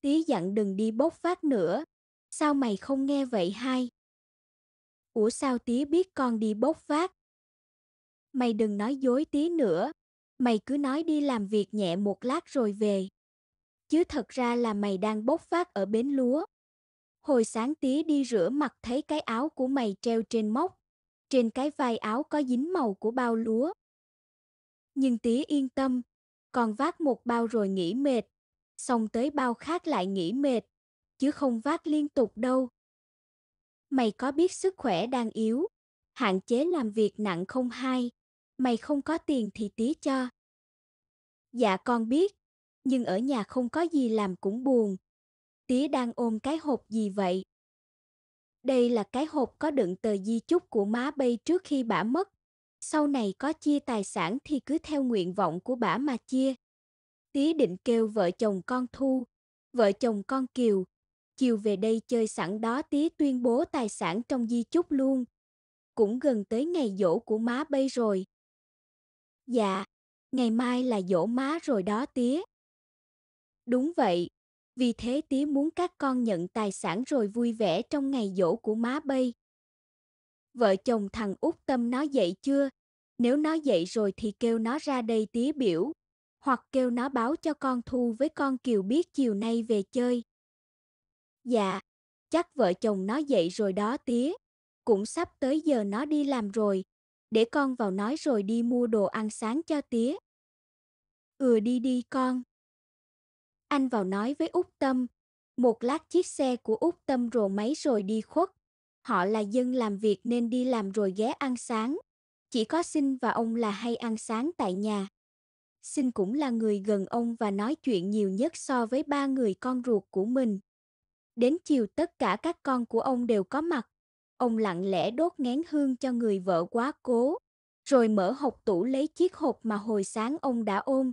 Tí dặn đừng đi bốc phát nữa, sao mày không nghe vậy hai? Ủa sao tí biết con đi bốc phát? Mày đừng nói dối tí nữa, mày cứ nói đi làm việc nhẹ một lát rồi về. Chứ thật ra là mày đang bốc phát ở bến lúa. Hồi sáng tía đi rửa mặt thấy cái áo của mày treo trên móc, trên cái vai áo có dính màu của bao lúa. Nhưng tía yên tâm, còn vác một bao rồi nghỉ mệt, xong tới bao khác lại nghỉ mệt, chứ không vác liên tục đâu. Mày có biết sức khỏe đang yếu, hạn chế làm việc nặng không hay, mày không có tiền thì tí cho. Dạ con biết, nhưng ở nhà không có gì làm cũng buồn, tía đang ôm cái hộp gì vậy? Đây là cái hộp có đựng tờ di chúc của má bay trước khi bả mất. Sau này có chia tài sản thì cứ theo nguyện vọng của bả mà chia. Tía định kêu vợ chồng con Thu, vợ chồng con Kiều, chiều về đây chơi sẵn đó tía tuyên bố tài sản trong di chúc luôn. Cũng gần tới ngày dỗ của má bay rồi. Dạ, ngày mai là dỗ má rồi đó tía. Đúng vậy, vì thế tía muốn các con nhận tài sản rồi vui vẻ trong ngày dỗ của má bay. Vợ chồng thằng út tâm nó dậy chưa? Nếu nó dậy rồi thì kêu nó ra đây tía biểu. Hoặc kêu nó báo cho con Thu với con Kiều biết chiều nay về chơi. Dạ, chắc vợ chồng nó dậy rồi đó tía. Cũng sắp tới giờ nó đi làm rồi. Để con vào nói rồi đi mua đồ ăn sáng cho tía. Ừ đi đi con anh vào nói với út Tâm. Một lát chiếc xe của út Tâm rồ máy rồi đi khuất. Họ là dân làm việc nên đi làm rồi ghé ăn sáng. Chỉ có Sinh và ông là hay ăn sáng tại nhà. Sinh cũng là người gần ông và nói chuyện nhiều nhất so với ba người con ruột của mình. Đến chiều tất cả các con của ông đều có mặt. Ông lặng lẽ đốt ngén hương cho người vợ quá cố, rồi mở hộp tủ lấy chiếc hộp mà hồi sáng ông đã ôm,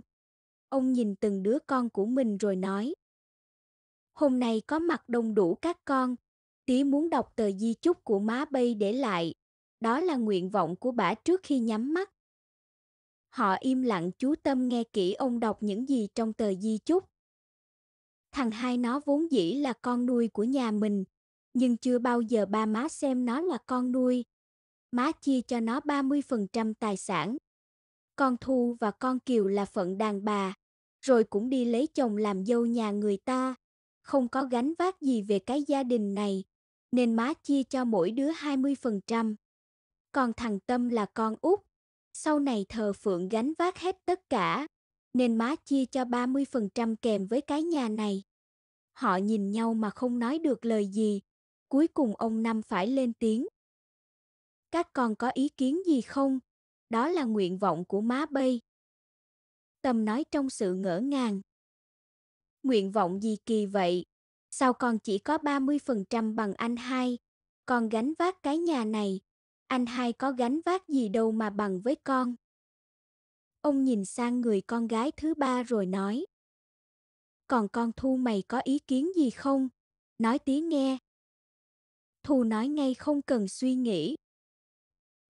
Ông nhìn từng đứa con của mình rồi nói: "Hôm nay có mặt đông đủ các con, tí muốn đọc tờ di chúc của má bay để lại, đó là nguyện vọng của bà trước khi nhắm mắt." Họ im lặng chú tâm nghe kỹ ông đọc những gì trong tờ di chúc. Thằng hai nó vốn dĩ là con nuôi của nhà mình, nhưng chưa bao giờ ba má xem nó là con nuôi. Má chia cho nó 30% tài sản, con Thu và con Kiều là phận đàn bà, rồi cũng đi lấy chồng làm dâu nhà người ta, không có gánh vác gì về cái gia đình này, nên má chia cho mỗi đứa 20%. Còn thằng Tâm là con út, sau này thờ Phượng gánh vác hết tất cả, nên má chia cho 30% kèm với cái nhà này. Họ nhìn nhau mà không nói được lời gì, cuối cùng ông Năm phải lên tiếng. Các con có ý kiến gì không? đó là nguyện vọng của má bây. Tâm nói trong sự ngỡ ngàng. Nguyện vọng gì kỳ vậy? Sao con chỉ có 30% bằng anh hai? Con gánh vác cái nhà này. Anh hai có gánh vác gì đâu mà bằng với con. Ông nhìn sang người con gái thứ ba rồi nói. Còn con Thu mày có ý kiến gì không? Nói tiếng nghe. Thu nói ngay không cần suy nghĩ,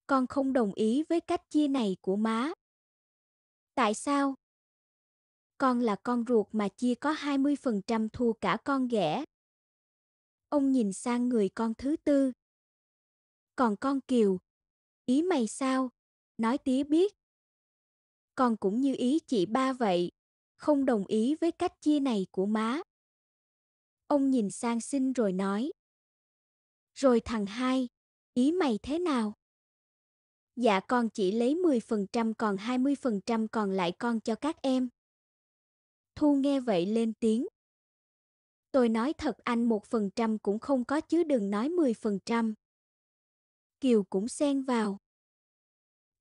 con không đồng ý với cách chia này của má. Tại sao? Con là con ruột mà chia có 20% thua cả con ghẻ. Ông nhìn sang người con thứ tư. Còn con Kiều, ý mày sao? Nói tía biết. Con cũng như ý chị ba vậy, không đồng ý với cách chia này của má. Ông nhìn sang xin rồi nói. Rồi thằng hai, ý mày thế nào? Dạ con chỉ lấy 10% còn 20% còn lại con cho các em. Thu nghe vậy lên tiếng. Tôi nói thật anh 1% cũng không có chứ đừng nói 10%. Kiều cũng xen vào.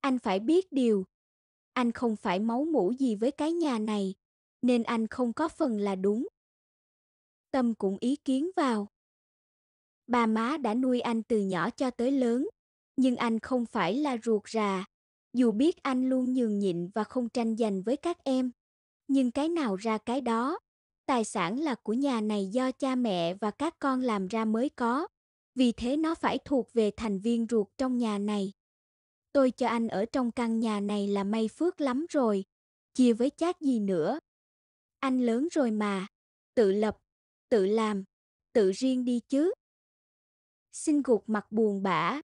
Anh phải biết điều. Anh không phải máu mũ gì với cái nhà này, nên anh không có phần là đúng. Tâm cũng ý kiến vào. bà má đã nuôi anh từ nhỏ cho tới lớn, nhưng anh không phải là ruột rà, dù biết anh luôn nhường nhịn và không tranh giành với các em, nhưng cái nào ra cái đó, tài sản là của nhà này do cha mẹ và các con làm ra mới có, vì thế nó phải thuộc về thành viên ruột trong nhà này. Tôi cho anh ở trong căn nhà này là may phước lắm rồi, chia với chát gì nữa. Anh lớn rồi mà, tự lập, tự làm, tự riêng đi chứ. Xin gục mặt buồn bã,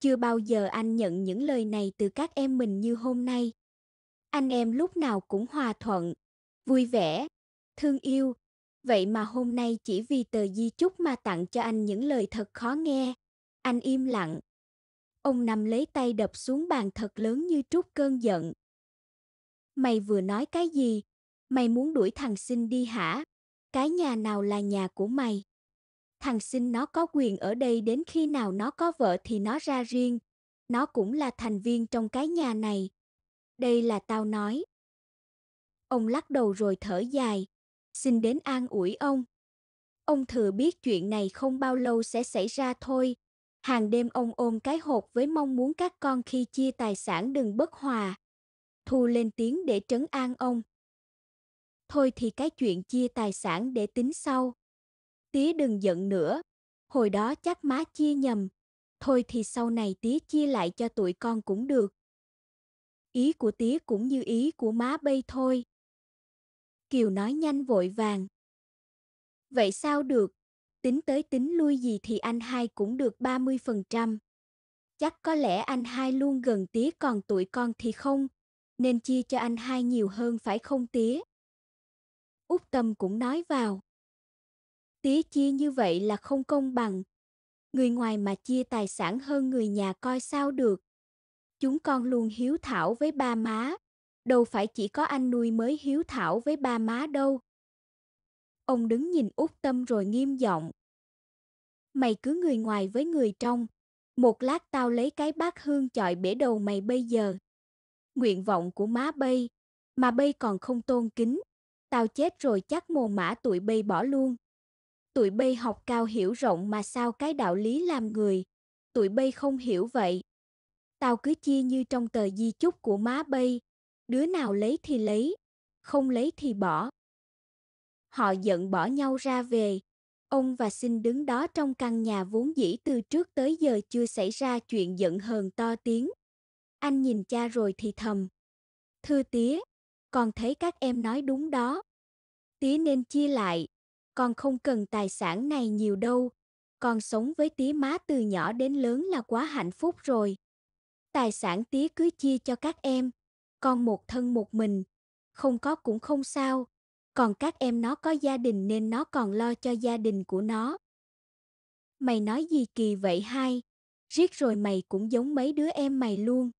chưa bao giờ anh nhận những lời này từ các em mình như hôm nay. Anh em lúc nào cũng hòa thuận, vui vẻ, thương yêu. Vậy mà hôm nay chỉ vì tờ di chúc mà tặng cho anh những lời thật khó nghe. Anh im lặng. Ông nằm lấy tay đập xuống bàn thật lớn như trút cơn giận. Mày vừa nói cái gì? Mày muốn đuổi thằng sinh đi hả? Cái nhà nào là nhà của mày? thằng sinh nó có quyền ở đây đến khi nào nó có vợ thì nó ra riêng. Nó cũng là thành viên trong cái nhà này. Đây là tao nói. Ông lắc đầu rồi thở dài, xin đến an ủi ông. Ông thừa biết chuyện này không bao lâu sẽ xảy ra thôi. Hàng đêm ông ôm cái hộp với mong muốn các con khi chia tài sản đừng bất hòa. Thu lên tiếng để trấn an ông. Thôi thì cái chuyện chia tài sản để tính sau tí đừng giận nữa. Hồi đó chắc má chia nhầm. Thôi thì sau này tía chia lại cho tụi con cũng được. Ý của tía cũng như ý của má bây thôi. Kiều nói nhanh vội vàng. Vậy sao được? Tính tới tính lui gì thì anh hai cũng được 30%. Chắc có lẽ anh hai luôn gần tía còn tụi con thì không, nên chia cho anh hai nhiều hơn phải không tía? Úc Tâm cũng nói vào tế chia như vậy là không công bằng. Người ngoài mà chia tài sản hơn người nhà coi sao được. Chúng con luôn hiếu thảo với ba má, đâu phải chỉ có anh nuôi mới hiếu thảo với ba má đâu. Ông đứng nhìn út Tâm rồi nghiêm giọng. Mày cứ người ngoài với người trong, một lát tao lấy cái bát hương chọi bể đầu mày bây giờ. Nguyện vọng của má bây, mà bây còn không tôn kính, tao chết rồi chắc mồ mã tụi bây bỏ luôn. Tụi bay học cao hiểu rộng mà sao cái đạo lý làm người, tụi bay không hiểu vậy. Tao cứ chia như trong tờ di chúc của má bay, đứa nào lấy thì lấy, không lấy thì bỏ. Họ giận bỏ nhau ra về, ông và xin đứng đó trong căn nhà vốn dĩ từ trước tới giờ chưa xảy ra chuyện giận hờn to tiếng. Anh nhìn cha rồi thì thầm. Thưa tía, còn thấy các em nói đúng đó. Tía nên chia lại, con không cần tài sản này nhiều đâu, con sống với tía má từ nhỏ đến lớn là quá hạnh phúc rồi. Tài sản tía cứ chia cho các em, con một thân một mình, không có cũng không sao, còn các em nó có gia đình nên nó còn lo cho gia đình của nó. Mày nói gì kỳ vậy hai? Riết rồi mày cũng giống mấy đứa em mày luôn.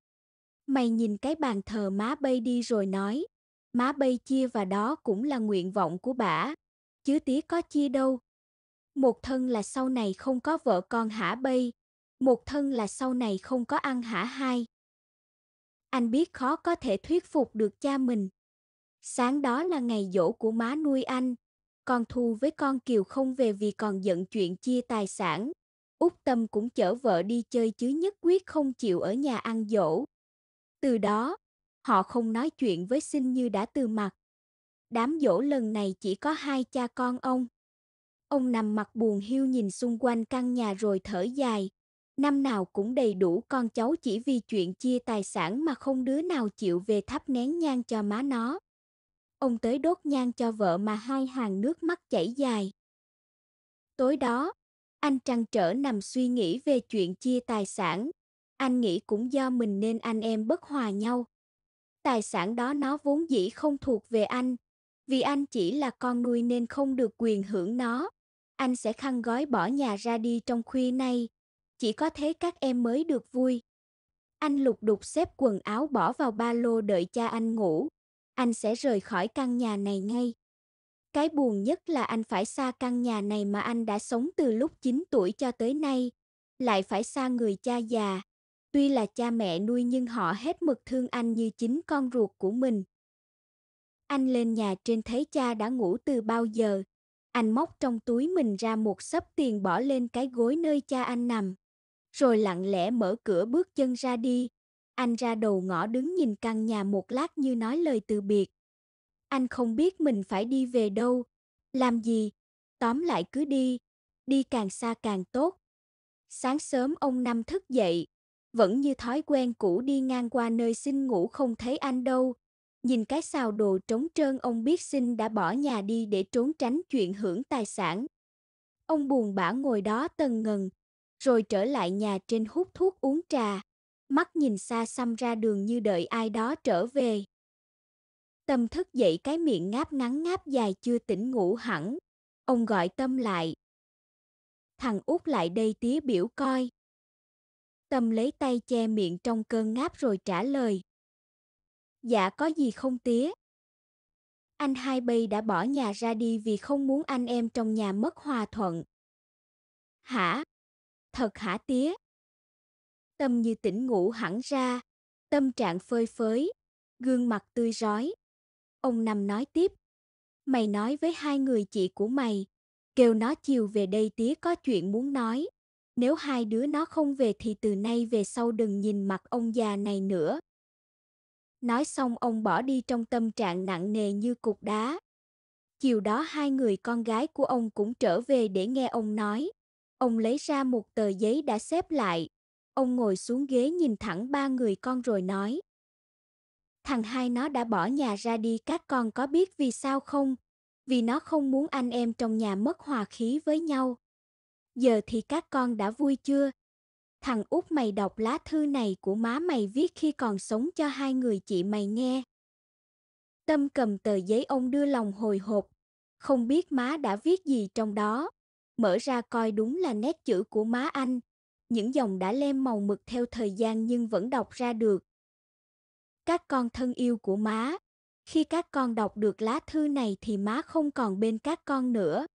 Mày nhìn cái bàn thờ má bay đi rồi nói, má bay chia và đó cũng là nguyện vọng của bả chứ tí có chia đâu. Một thân là sau này không có vợ con hả bây một thân là sau này không có ăn hả hai. Anh biết khó có thể thuyết phục được cha mình. Sáng đó là ngày dỗ của má nuôi anh, con Thu với con Kiều không về vì còn giận chuyện chia tài sản. Úc Tâm cũng chở vợ đi chơi chứ nhất quyết không chịu ở nhà ăn dỗ. Từ đó, họ không nói chuyện với Sinh như đã từ mặt đám dỗ lần này chỉ có hai cha con ông. Ông nằm mặt buồn hiu nhìn xung quanh căn nhà rồi thở dài. Năm nào cũng đầy đủ con cháu chỉ vì chuyện chia tài sản mà không đứa nào chịu về thắp nén nhang cho má nó. Ông tới đốt nhang cho vợ mà hai hàng nước mắt chảy dài. Tối đó, anh trăn trở nằm suy nghĩ về chuyện chia tài sản. Anh nghĩ cũng do mình nên anh em bất hòa nhau. Tài sản đó nó vốn dĩ không thuộc về anh, vì anh chỉ là con nuôi nên không được quyền hưởng nó. Anh sẽ khăn gói bỏ nhà ra đi trong khuya nay, chỉ có thế các em mới được vui. Anh lục đục xếp quần áo bỏ vào ba lô đợi cha anh ngủ. Anh sẽ rời khỏi căn nhà này ngay. Cái buồn nhất là anh phải xa căn nhà này mà anh đã sống từ lúc 9 tuổi cho tới nay, lại phải xa người cha già. Tuy là cha mẹ nuôi nhưng họ hết mực thương anh như chính con ruột của mình. Anh lên nhà trên thấy cha đã ngủ từ bao giờ. Anh móc trong túi mình ra một sấp tiền bỏ lên cái gối nơi cha anh nằm. Rồi lặng lẽ mở cửa bước chân ra đi. Anh ra đầu ngõ đứng nhìn căn nhà một lát như nói lời từ biệt. Anh không biết mình phải đi về đâu, làm gì. Tóm lại cứ đi, đi càng xa càng tốt. Sáng sớm ông Năm thức dậy, vẫn như thói quen cũ đi ngang qua nơi xin ngủ không thấy anh đâu, Nhìn cái xào đồ trống trơn ông biết sinh đã bỏ nhà đi để trốn tránh chuyện hưởng tài sản. Ông buồn bã ngồi đó tần ngần, rồi trở lại nhà trên hút thuốc uống trà, mắt nhìn xa xăm ra đường như đợi ai đó trở về. Tâm thức dậy cái miệng ngáp ngắn ngáp dài chưa tỉnh ngủ hẳn, ông gọi Tâm lại. Thằng út lại đây tía biểu coi. Tâm lấy tay che miệng trong cơn ngáp rồi trả lời. Dạ có gì không tía? Anh Hai Bay đã bỏ nhà ra đi vì không muốn anh em trong nhà mất hòa thuận. Hả? Thật hả tía? Tâm như tỉnh ngủ hẳn ra, tâm trạng phơi phới, gương mặt tươi rói. Ông nằm nói tiếp. Mày nói với hai người chị của mày, kêu nó chiều về đây tía có chuyện muốn nói. Nếu hai đứa nó không về thì từ nay về sau đừng nhìn mặt ông già này nữa. Nói xong ông bỏ đi trong tâm trạng nặng nề như cục đá. Chiều đó hai người con gái của ông cũng trở về để nghe ông nói. Ông lấy ra một tờ giấy đã xếp lại. Ông ngồi xuống ghế nhìn thẳng ba người con rồi nói. Thằng hai nó đã bỏ nhà ra đi các con có biết vì sao không? Vì nó không muốn anh em trong nhà mất hòa khí với nhau. Giờ thì các con đã vui chưa? thằng út mày đọc lá thư này của má mày viết khi còn sống cho hai người chị mày nghe. Tâm cầm tờ giấy ông đưa lòng hồi hộp, không biết má đã viết gì trong đó. Mở ra coi đúng là nét chữ của má anh, những dòng đã lem màu mực theo thời gian nhưng vẫn đọc ra được. Các con thân yêu của má, khi các con đọc được lá thư này thì má không còn bên các con nữa.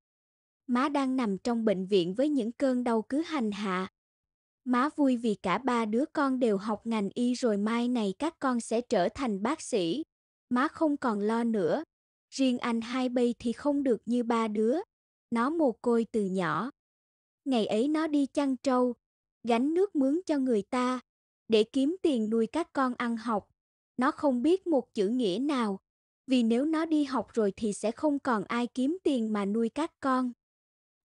Má đang nằm trong bệnh viện với những cơn đau cứ hành hạ, Má vui vì cả ba đứa con đều học ngành y rồi mai này các con sẽ trở thành bác sĩ. Má không còn lo nữa. Riêng anh hai bây thì không được như ba đứa. Nó mồ côi từ nhỏ. Ngày ấy nó đi chăn trâu, gánh nước mướn cho người ta, để kiếm tiền nuôi các con ăn học. Nó không biết một chữ nghĩa nào, vì nếu nó đi học rồi thì sẽ không còn ai kiếm tiền mà nuôi các con.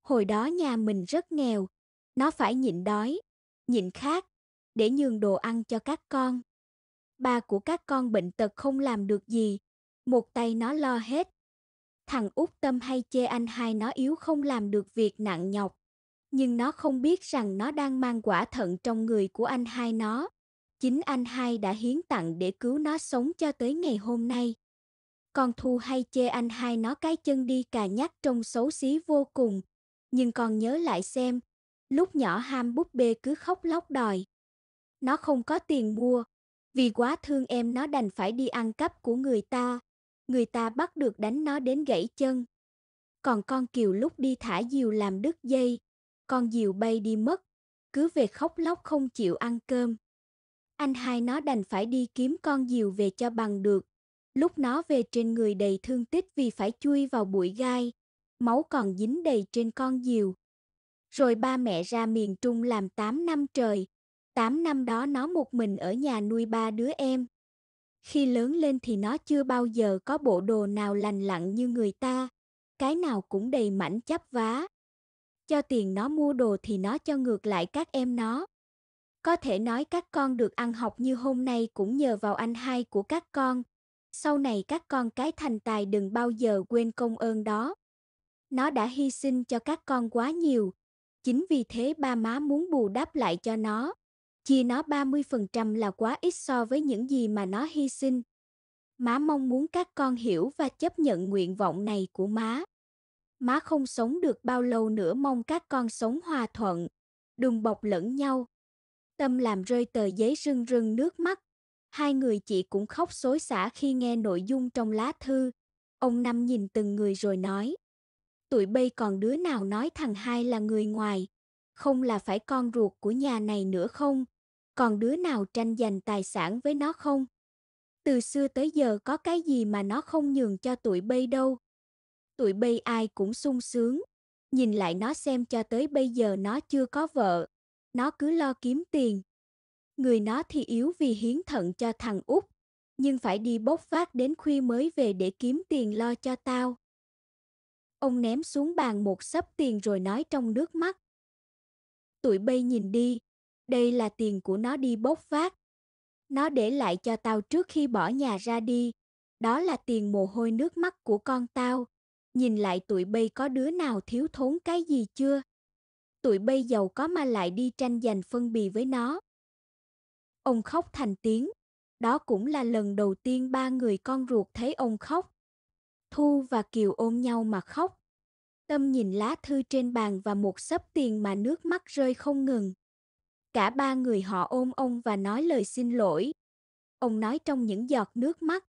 Hồi đó nhà mình rất nghèo, nó phải nhịn đói, nhịn khát để nhường đồ ăn cho các con. Ba của các con bệnh tật không làm được gì, một tay nó lo hết. Thằng út Tâm hay chê anh hai nó yếu không làm được việc nặng nhọc, nhưng nó không biết rằng nó đang mang quả thận trong người của anh hai nó. Chính anh hai đã hiến tặng để cứu nó sống cho tới ngày hôm nay. Con Thu hay chê anh hai nó cái chân đi cà nhắc trông xấu xí vô cùng, nhưng con nhớ lại xem, lúc nhỏ ham búp bê cứ khóc lóc đòi. Nó không có tiền mua, vì quá thương em nó đành phải đi ăn cắp của người ta. Người ta bắt được đánh nó đến gãy chân. Còn con kiều lúc đi thả diều làm đứt dây, con diều bay đi mất, cứ về khóc lóc không chịu ăn cơm. Anh hai nó đành phải đi kiếm con diều về cho bằng được. Lúc nó về trên người đầy thương tích vì phải chui vào bụi gai, máu còn dính đầy trên con diều rồi ba mẹ ra miền Trung làm 8 năm trời. 8 năm đó nó một mình ở nhà nuôi ba đứa em. Khi lớn lên thì nó chưa bao giờ có bộ đồ nào lành lặn như người ta, cái nào cũng đầy mảnh chắp vá. Cho tiền nó mua đồ thì nó cho ngược lại các em nó. Có thể nói các con được ăn học như hôm nay cũng nhờ vào anh hai của các con. Sau này các con cái thành tài đừng bao giờ quên công ơn đó. Nó đã hy sinh cho các con quá nhiều, Chính vì thế ba má muốn bù đắp lại cho nó. Chia nó 30% là quá ít so với những gì mà nó hy sinh. Má mong muốn các con hiểu và chấp nhận nguyện vọng này của má. Má không sống được bao lâu nữa mong các con sống hòa thuận, đừng bọc lẫn nhau. Tâm làm rơi tờ giấy rưng rưng nước mắt. Hai người chị cũng khóc xối xả khi nghe nội dung trong lá thư. Ông Năm nhìn từng người rồi nói tụi bây còn đứa nào nói thằng hai là người ngoài, không là phải con ruột của nhà này nữa không? Còn đứa nào tranh giành tài sản với nó không? Từ xưa tới giờ có cái gì mà nó không nhường cho tụi bây đâu. Tụi bây ai cũng sung sướng, nhìn lại nó xem cho tới bây giờ nó chưa có vợ, nó cứ lo kiếm tiền. Người nó thì yếu vì hiến thận cho thằng út, nhưng phải đi bốc phát đến khuya mới về để kiếm tiền lo cho tao. Ông ném xuống bàn một sấp tiền rồi nói trong nước mắt. Tụi bay nhìn đi, đây là tiền của nó đi bốc vác. Nó để lại cho tao trước khi bỏ nhà ra đi. Đó là tiền mồ hôi nước mắt của con tao. Nhìn lại tụi bay có đứa nào thiếu thốn cái gì chưa? Tụi bay giàu có mà lại đi tranh giành phân bì với nó. Ông khóc thành tiếng. Đó cũng là lần đầu tiên ba người con ruột thấy ông khóc. Thu và Kiều ôm nhau mà khóc. Tâm nhìn lá thư trên bàn và một sấp tiền mà nước mắt rơi không ngừng. Cả ba người họ ôm ông và nói lời xin lỗi. Ông nói trong những giọt nước mắt.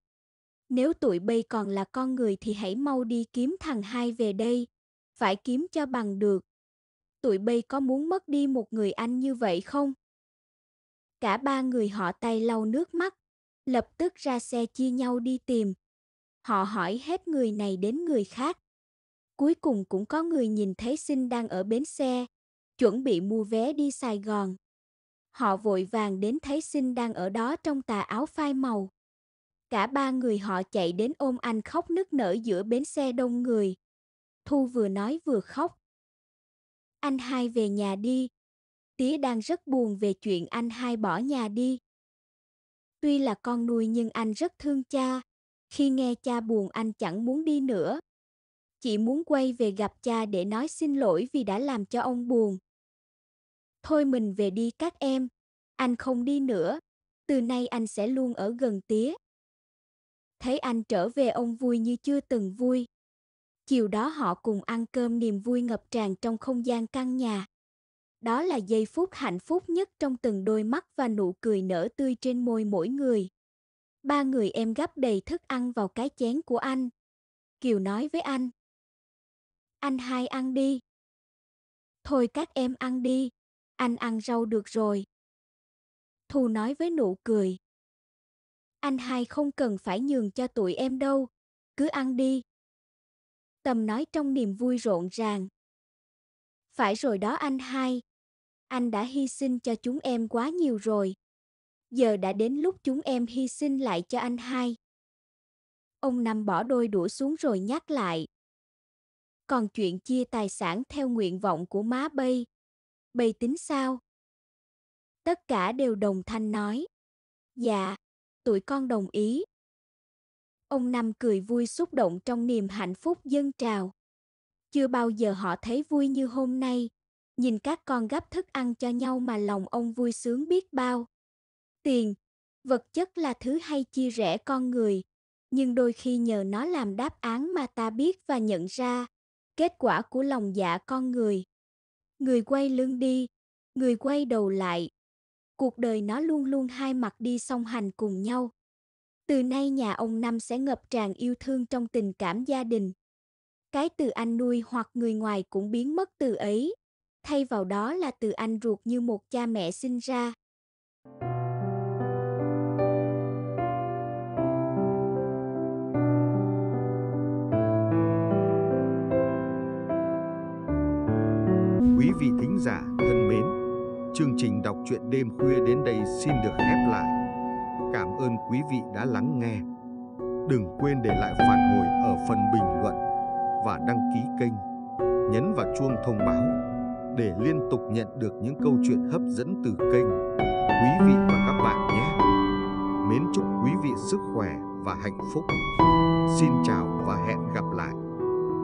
Nếu tụi bây còn là con người thì hãy mau đi kiếm thằng hai về đây. Phải kiếm cho bằng được. Tụi bây có muốn mất đi một người anh như vậy không? Cả ba người họ tay lau nước mắt. Lập tức ra xe chia nhau đi tìm. Họ hỏi hết người này đến người khác. Cuối cùng cũng có người nhìn thấy Sinh đang ở bến xe, chuẩn bị mua vé đi Sài Gòn. Họ vội vàng đến thấy Sinh đang ở đó trong tà áo phai màu. Cả ba người họ chạy đến ôm anh khóc nức nở giữa bến xe đông người. Thu vừa nói vừa khóc. Anh hai về nhà đi. Tía đang rất buồn về chuyện anh hai bỏ nhà đi. Tuy là con nuôi nhưng anh rất thương cha. Khi nghe cha buồn anh chẳng muốn đi nữa. Chỉ muốn quay về gặp cha để nói xin lỗi vì đã làm cho ông buồn. Thôi mình về đi các em, anh không đi nữa, từ nay anh sẽ luôn ở gần tía. Thấy anh trở về ông vui như chưa từng vui. Chiều đó họ cùng ăn cơm niềm vui ngập tràn trong không gian căn nhà. Đó là giây phút hạnh phúc nhất trong từng đôi mắt và nụ cười nở tươi trên môi mỗi người. Ba người em gắp đầy thức ăn vào cái chén của anh. Kiều nói với anh. Anh hai ăn đi. Thôi các em ăn đi, anh ăn rau được rồi. Thu nói với nụ cười. Anh hai không cần phải nhường cho tụi em đâu, cứ ăn đi. Tầm nói trong niềm vui rộn ràng. Phải rồi đó anh hai, anh đã hy sinh cho chúng em quá nhiều rồi giờ đã đến lúc chúng em hy sinh lại cho anh hai. Ông Năm bỏ đôi đũa xuống rồi nhắc lại. Còn chuyện chia tài sản theo nguyện vọng của má bây, bây tính sao? Tất cả đều đồng thanh nói. Dạ, tụi con đồng ý. Ông Năm cười vui xúc động trong niềm hạnh phúc dân trào. Chưa bao giờ họ thấy vui như hôm nay. Nhìn các con gấp thức ăn cho nhau mà lòng ông vui sướng biết bao tiền vật chất là thứ hay chia rẽ con người nhưng đôi khi nhờ nó làm đáp án mà ta biết và nhận ra kết quả của lòng dạ con người người quay lưng đi người quay đầu lại cuộc đời nó luôn luôn hai mặt đi song hành cùng nhau từ nay nhà ông năm sẽ ngập tràn yêu thương trong tình cảm gia đình cái từ anh nuôi hoặc người ngoài cũng biến mất từ ấy thay vào đó là từ anh ruột như một cha mẹ sinh ra thính giả thân mến, chương trình đọc truyện đêm khuya đến đây xin được khép lại. Cảm ơn quý vị đã lắng nghe. Đừng quên để lại phản hồi ở phần bình luận và đăng ký kênh. Nhấn vào chuông thông báo để liên tục nhận được những câu chuyện hấp dẫn từ kênh. Quý vị và các bạn nhé. Mến chúc quý vị sức khỏe và hạnh phúc. Xin chào và hẹn gặp lại.